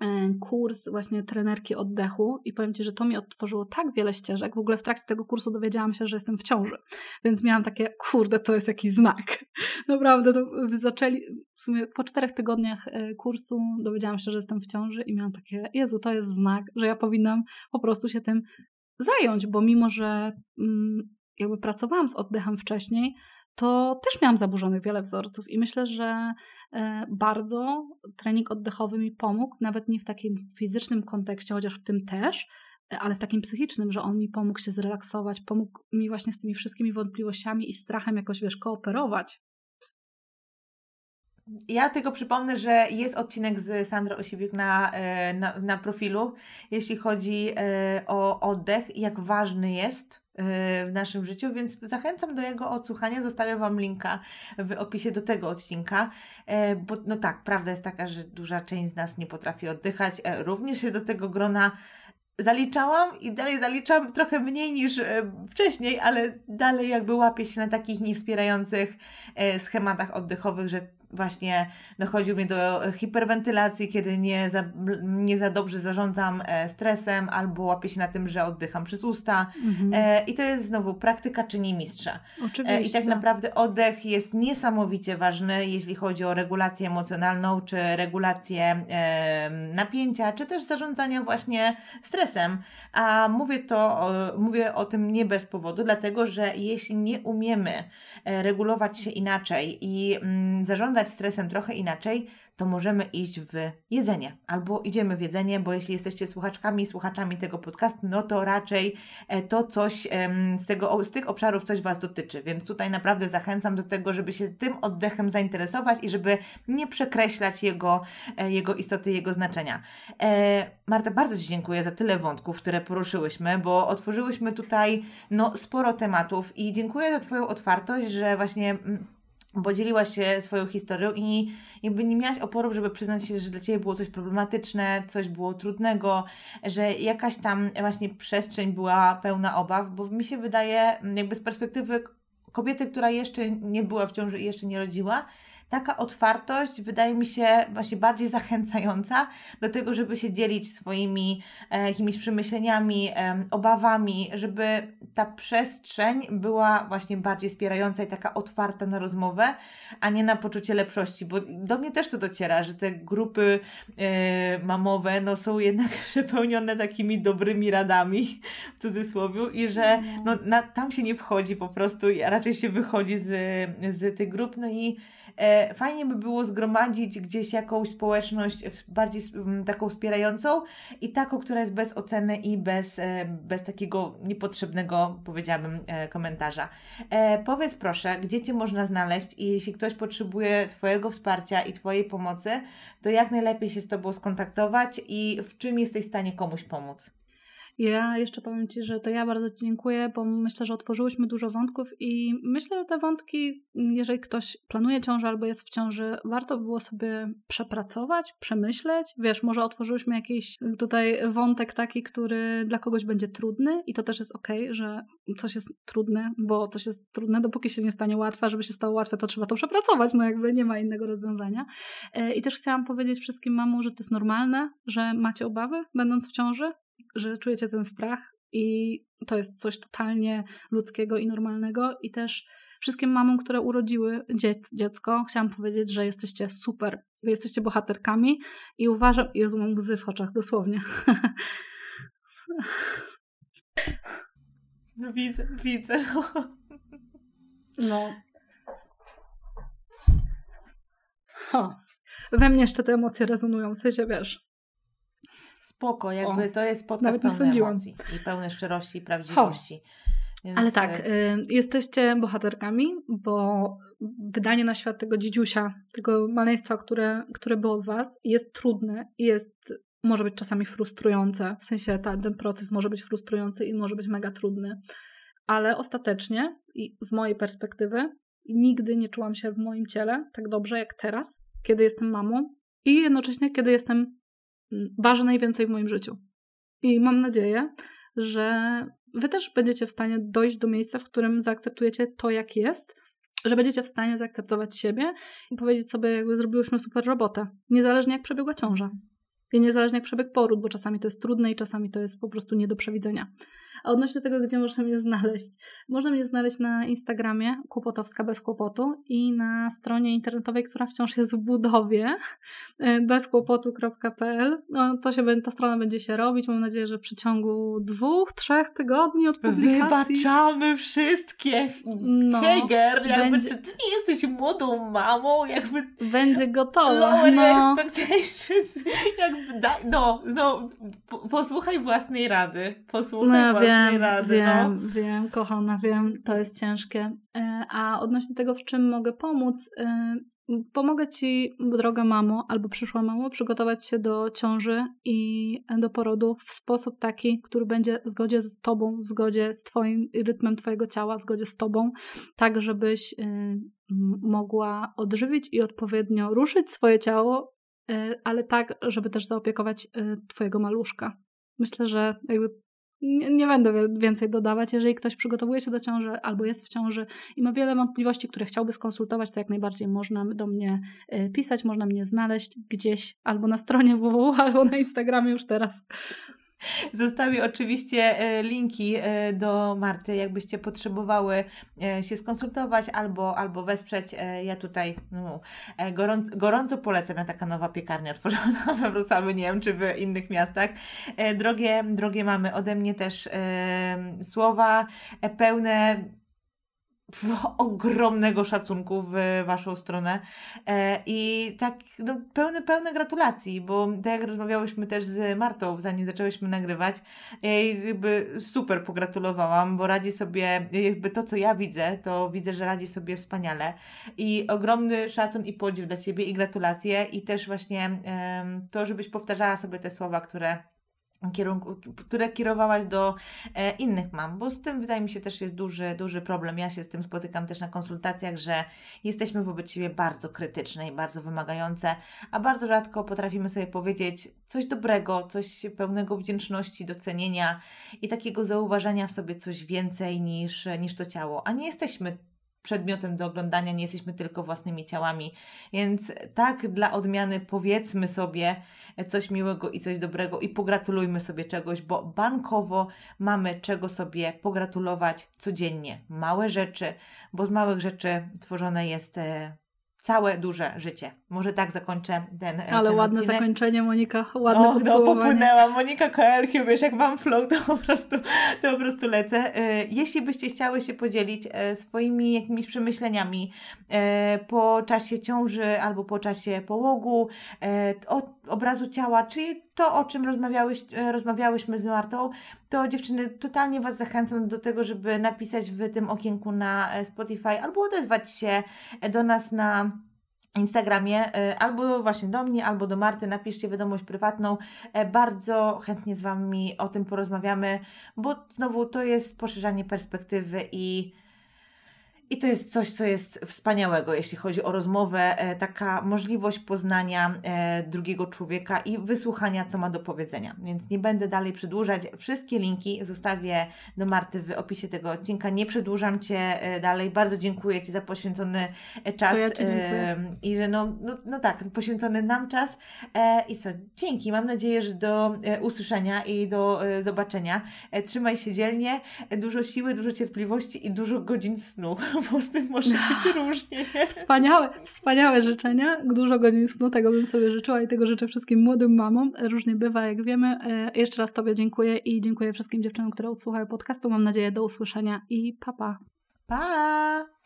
E, kurs właśnie trenerki oddechu i powiem Ci, że to mi otworzyło tak wiele ścieżek. W ogóle w trakcie tego kursu dowiedziałam się, że jestem w ciąży, więc miałam takie, kurde, to jest jakiś znak. Naprawdę, to zaczęli, w sumie po czterech tygodniach e, kursu dowiedziałam się, że jestem w ciąży i miałam takie, Jezu, to jest znak, że ja powinnam po prostu się tym zająć, bo mimo, że mm, jakby pracowałam z oddechem wcześniej, to też miałam zaburzonych wiele wzorców i myślę, że E, bardzo trening oddechowy mi pomógł, nawet nie w takim fizycznym kontekście, chociaż w tym też, e, ale w takim psychicznym, że on mi pomógł się zrelaksować, pomógł mi właśnie z tymi wszystkimi wątpliwościami i strachem jakoś, wiesz, kooperować. Ja tylko przypomnę, że jest odcinek z Sandro Osiwiuk na, e, na, na profilu, jeśli chodzi o oddech, jak ważny jest E, w naszym życiu, więc zachęcam do jego odsłuchania. Zostawię Wam linka w opisie do tego odcinka, e, bo no tak, prawda jest taka, że duża część z nas nie potrafi oddychać. E, również się do tego grona zaliczałam i dalej zaliczam trochę mniej niż wcześniej, ale dalej jakby łapię się na takich niewspierających schematach oddechowych, że właśnie dochodził mnie do hiperwentylacji, kiedy nie za, nie za dobrze zarządzam e, stresem albo łapię się na tym, że oddycham przez usta. Mhm. E, I to jest znowu praktyka czyni mistrza. Oczywiście. I tak naprawdę oddech jest niesamowicie ważny, jeśli chodzi o regulację emocjonalną, czy regulację napięcia, czy też zarządzania właśnie stresem. A mówię to, mówię o tym nie bez powodu, dlatego że jeśli nie umiemy e, regulować się inaczej i mm, zarządzać zarządzać stresem trochę inaczej, to możemy iść w jedzenie albo idziemy w jedzenie, bo jeśli jesteście słuchaczkami, słuchaczami tego podcastu, no to raczej e, to coś z, tego, z tych obszarów coś Was dotyczy. Więc tutaj naprawdę zachęcam do tego, żeby się tym oddechem zainteresować i żeby nie przekreślać jego, e, jego istoty, jego znaczenia. E, Marta, bardzo Ci dziękuję za tyle wątków, które poruszyłyśmy, bo otworzyłyśmy tutaj no, sporo tematów i dziękuję za Twoją otwartość, że właśnie mm, podzieliłaś się swoją historią i jakby nie miałaś oporów, żeby przyznać się, że dla Ciebie było coś problematyczne, coś było trudnego, że jakaś tam właśnie przestrzeń była pełna obaw, bo mi się wydaje jakby z perspektywy kobiety, która jeszcze nie była w ciąży i jeszcze nie rodziła, taka otwartość wydaje mi się właśnie bardziej zachęcająca do tego, żeby się dzielić swoimi e, jakimiś przemyśleniami, e, obawami, żeby ta przestrzeń była właśnie bardziej wspierająca i taka otwarta na rozmowę, a nie na poczucie lepszości, bo do mnie też to dociera, że te grupy e, mamowe no, są jednak przepełnione takimi dobrymi radami w cudzysłowie i że no. no, na, tam się nie wchodzi po prostu, a raczej się wychodzi z, z tych grup, no i E, fajnie by było zgromadzić gdzieś jakąś społeczność bardziej mm, taką wspierającą i taką, która jest bez oceny i bez, e, bez takiego niepotrzebnego, powiedziałabym, e, komentarza. Powiedz proszę, gdzie Cię można znaleźć i jeśli ktoś potrzebuje Twojego wsparcia i Twojej pomocy, to jak najlepiej się z Tobą skontaktować i w czym jesteś w stanie komuś pomóc? Ja jeszcze powiem Ci, że to ja bardzo Ci dziękuję, bo myślę, że otworzyłyśmy dużo wątków i myślę, że te wątki, jeżeli ktoś planuje ciążę albo jest w ciąży, warto by było sobie przepracować, przemyśleć. Wiesz, może otworzyłyśmy jakiś tutaj wątek taki, który dla kogoś będzie trudny i to też jest ok, że coś jest trudne, bo coś jest trudne, dopóki się nie stanie łatwe, żeby się stało łatwe, to trzeba to przepracować, no jakby nie ma innego rozwiązania. E, I też chciałam powiedzieć wszystkim mamom, że to jest normalne, że macie obawy, będąc w ciąży, że czujecie ten strach i to jest coś totalnie ludzkiego i normalnego i też wszystkim mamom, które urodziły dziecko, chciałam powiedzieć, że jesteście super, jesteście bohaterkami i uważam, Jezu, mam łzy w oczach, dosłownie. No widzę, widzę. No. Ha. No. We mnie jeszcze te emocje rezonują, w sensie, wiesz, spoko, jakby o, to jest podcast pełny emocji i pełne szczerości i prawdziwości. Więc... Ale tak, e, y, jesteście bohaterkami, bo wydanie na świat tego dzidziusia, tego maleństwa, które, które było w was, jest trudne i jest, może być czasami frustrujące. W sensie ta, ten proces może być frustrujący i może być mega trudny. Ale ostatecznie, i z mojej perspektywy, nigdy nie czułam się w moim ciele tak dobrze jak teraz, kiedy jestem mamą i jednocześnie kiedy jestem waży najwięcej w moim życiu. I mam nadzieję, że Wy też będziecie w stanie dojść do miejsca, w którym zaakceptujecie to, jak jest, że będziecie w stanie zaakceptować siebie i powiedzieć sobie, jakby zrobiłyśmy super robotę, niezależnie jak przebiegła ciąża. I niezależnie jak przebiegł poród, bo czasami to jest trudne i czasami to jest po prostu nie do przewidzenia. A odnośnie tego, gdzie można mnie znaleźć, można mnie znaleźć na Instagramie Kłopotowska bez kłopotu i na stronie internetowej, która wciąż jest w budowie bezkłopotu.pl. No, to się, ta strona będzie się robić. Mam nadzieję, że w przeciągu dwóch, trzech tygodni od publikacji. Wybaczamy wszystkie! No, girl, jakby będzie... czy ty nie jesteś młodą mamą? Jakby... Będzie gotowa. no. expectations. Jakby da... No, no, posłuchaj własnej rady. Posłuchaj no, ja własnej własnej no. wiem, rady. Wiem, no. wiem, kochana, wiem, to jest ciężkie. E, a odnośnie tego, w czym mogę pomóc, e, pomogę Ci, droga mamo, albo przyszła mamo, przygotować się do ciąży i do porodu w sposób taki, który będzie w zgodzie z Tobą, w zgodzie z Twoim rytmem Twojego ciała, w zgodzie z Tobą, tak żebyś e, mogła odżywić i odpowiednio ruszyć swoje ciało, ale tak, żeby też zaopiekować Twojego maluszka. Myślę, że jakby nie, nie, będę więcej dodawać. Jeżeli ktoś przygotowuje się do ciąży albo jest w ciąży i ma wiele wątpliwości, które chciałby skonsultować, to jak najbardziej można do mnie e, pisać, można mnie znaleźć gdzieś albo na stronie www, albo na Instagramie już teraz. Zostawię oczywiście e, linki e, do Marty, jakbyście potrzebowały e, się skonsultować albo, albo wesprzeć. Ja tutaj no, gorąco, gorąco polecam, ja taka nowa piekarnia otworzona we Wrocławiu, nie wiem czy w innych miastach. Drogie, drogie mamy ode mnie też słowa pełne ogromnego szacunku w Waszą stronę e, i tak no, pełne, pełne gratulacji, bo tak jak rozmawiałyśmy też z Martą, zanim zaczęłyśmy nagrywać, jakby super pogratulowałam, bo radzi sobie, jakby to co ja widzę, to widzę, że radzi sobie wspaniale i ogromny szacun i podziw dla Ciebie i gratulacje i też właśnie to, żebyś powtarzała sobie te słowa, które kierunku, które kierowałaś do e, innych mam, bo z tym wydaje mi się też jest duży, duży problem. Ja się z tym spotykam też na konsultacjach, że jesteśmy wobec siebie bardzo krytyczne i bardzo wymagające, a bardzo rzadko potrafimy sobie powiedzieć coś dobrego, coś pełnego wdzięczności, docenienia i takiego zauważania w sobie coś więcej niż, niż to ciało. A nie jesteśmy przedmiotem do oglądania, nie jesteśmy tylko własnymi ciałami. Więc tak, dla odmiany powiedzmy sobie coś miłego i coś dobrego i pogratulujmy sobie czegoś, bo bankowo mamy czego sobie pogratulować codziennie. Małe rzeczy, bo z małych rzeczy tworzone jest e, całe duże życie. Może tak zakończę ten e, Ale ten ładne odcinek. zakończenie, Monika. Ładne Och, no, popłynęła. Monika Koel, wiesz, jak mam flow, to po prostu, to po prostu lecę. E, jeśli byście chciały się podzielić e, swoimi jakimiś przemyśleniami po czasie ciąży albo po czasie połogu, od obrazu ciała, czy to, o czym rozmawiałeś, e, rozmawiałyśmy z Martą, to dziewczyny totalnie Was zachęcam do tego, żeby napisać w tym okienku na e, Spotify albo odezwać się e, do nas na Instagramie, albo właśnie do mnie, albo do Marty, napiszcie wiadomość prywatną. Bardzo chętnie z Wami o tym porozmawiamy, bo znowu to jest poszerzanie perspektywy i i to jest coś, co jest wspaniałego, jeśli chodzi o rozmowę, e, taka możliwość poznania e, drugiego człowieka i wysłuchania, co ma do powiedzenia. Więc nie będę dalej przedłużać. Wszystkie linki zostawię do Marty w opisie tego odcinka. Nie przedłużam Cię e, dalej. Bardzo dziękuję Ci za poświęcony czas. Ja I że no, no, no, tak, poświęcony nam czas. I co, dzięki. Mam nadzieję, że do usłyszenia i do zobaczenia. Trzymaj się dzielnie. Dużo siły, dużo cierpliwości i dużo godzin snu wiadomo, z tym może no. być różnie. Wspaniałe, wspaniałe życzenia. Dużo godzin snu, tego bym sobie życzyła i tego życzę wszystkim młodym mamom. Różnie bywa, jak wiemy. E, jeszcze raz Tobie dziękuję i dziękuję wszystkim dziewczynom, które odsłuchały podcastu. Mam nadzieję do usłyszenia i pa pa. Pa!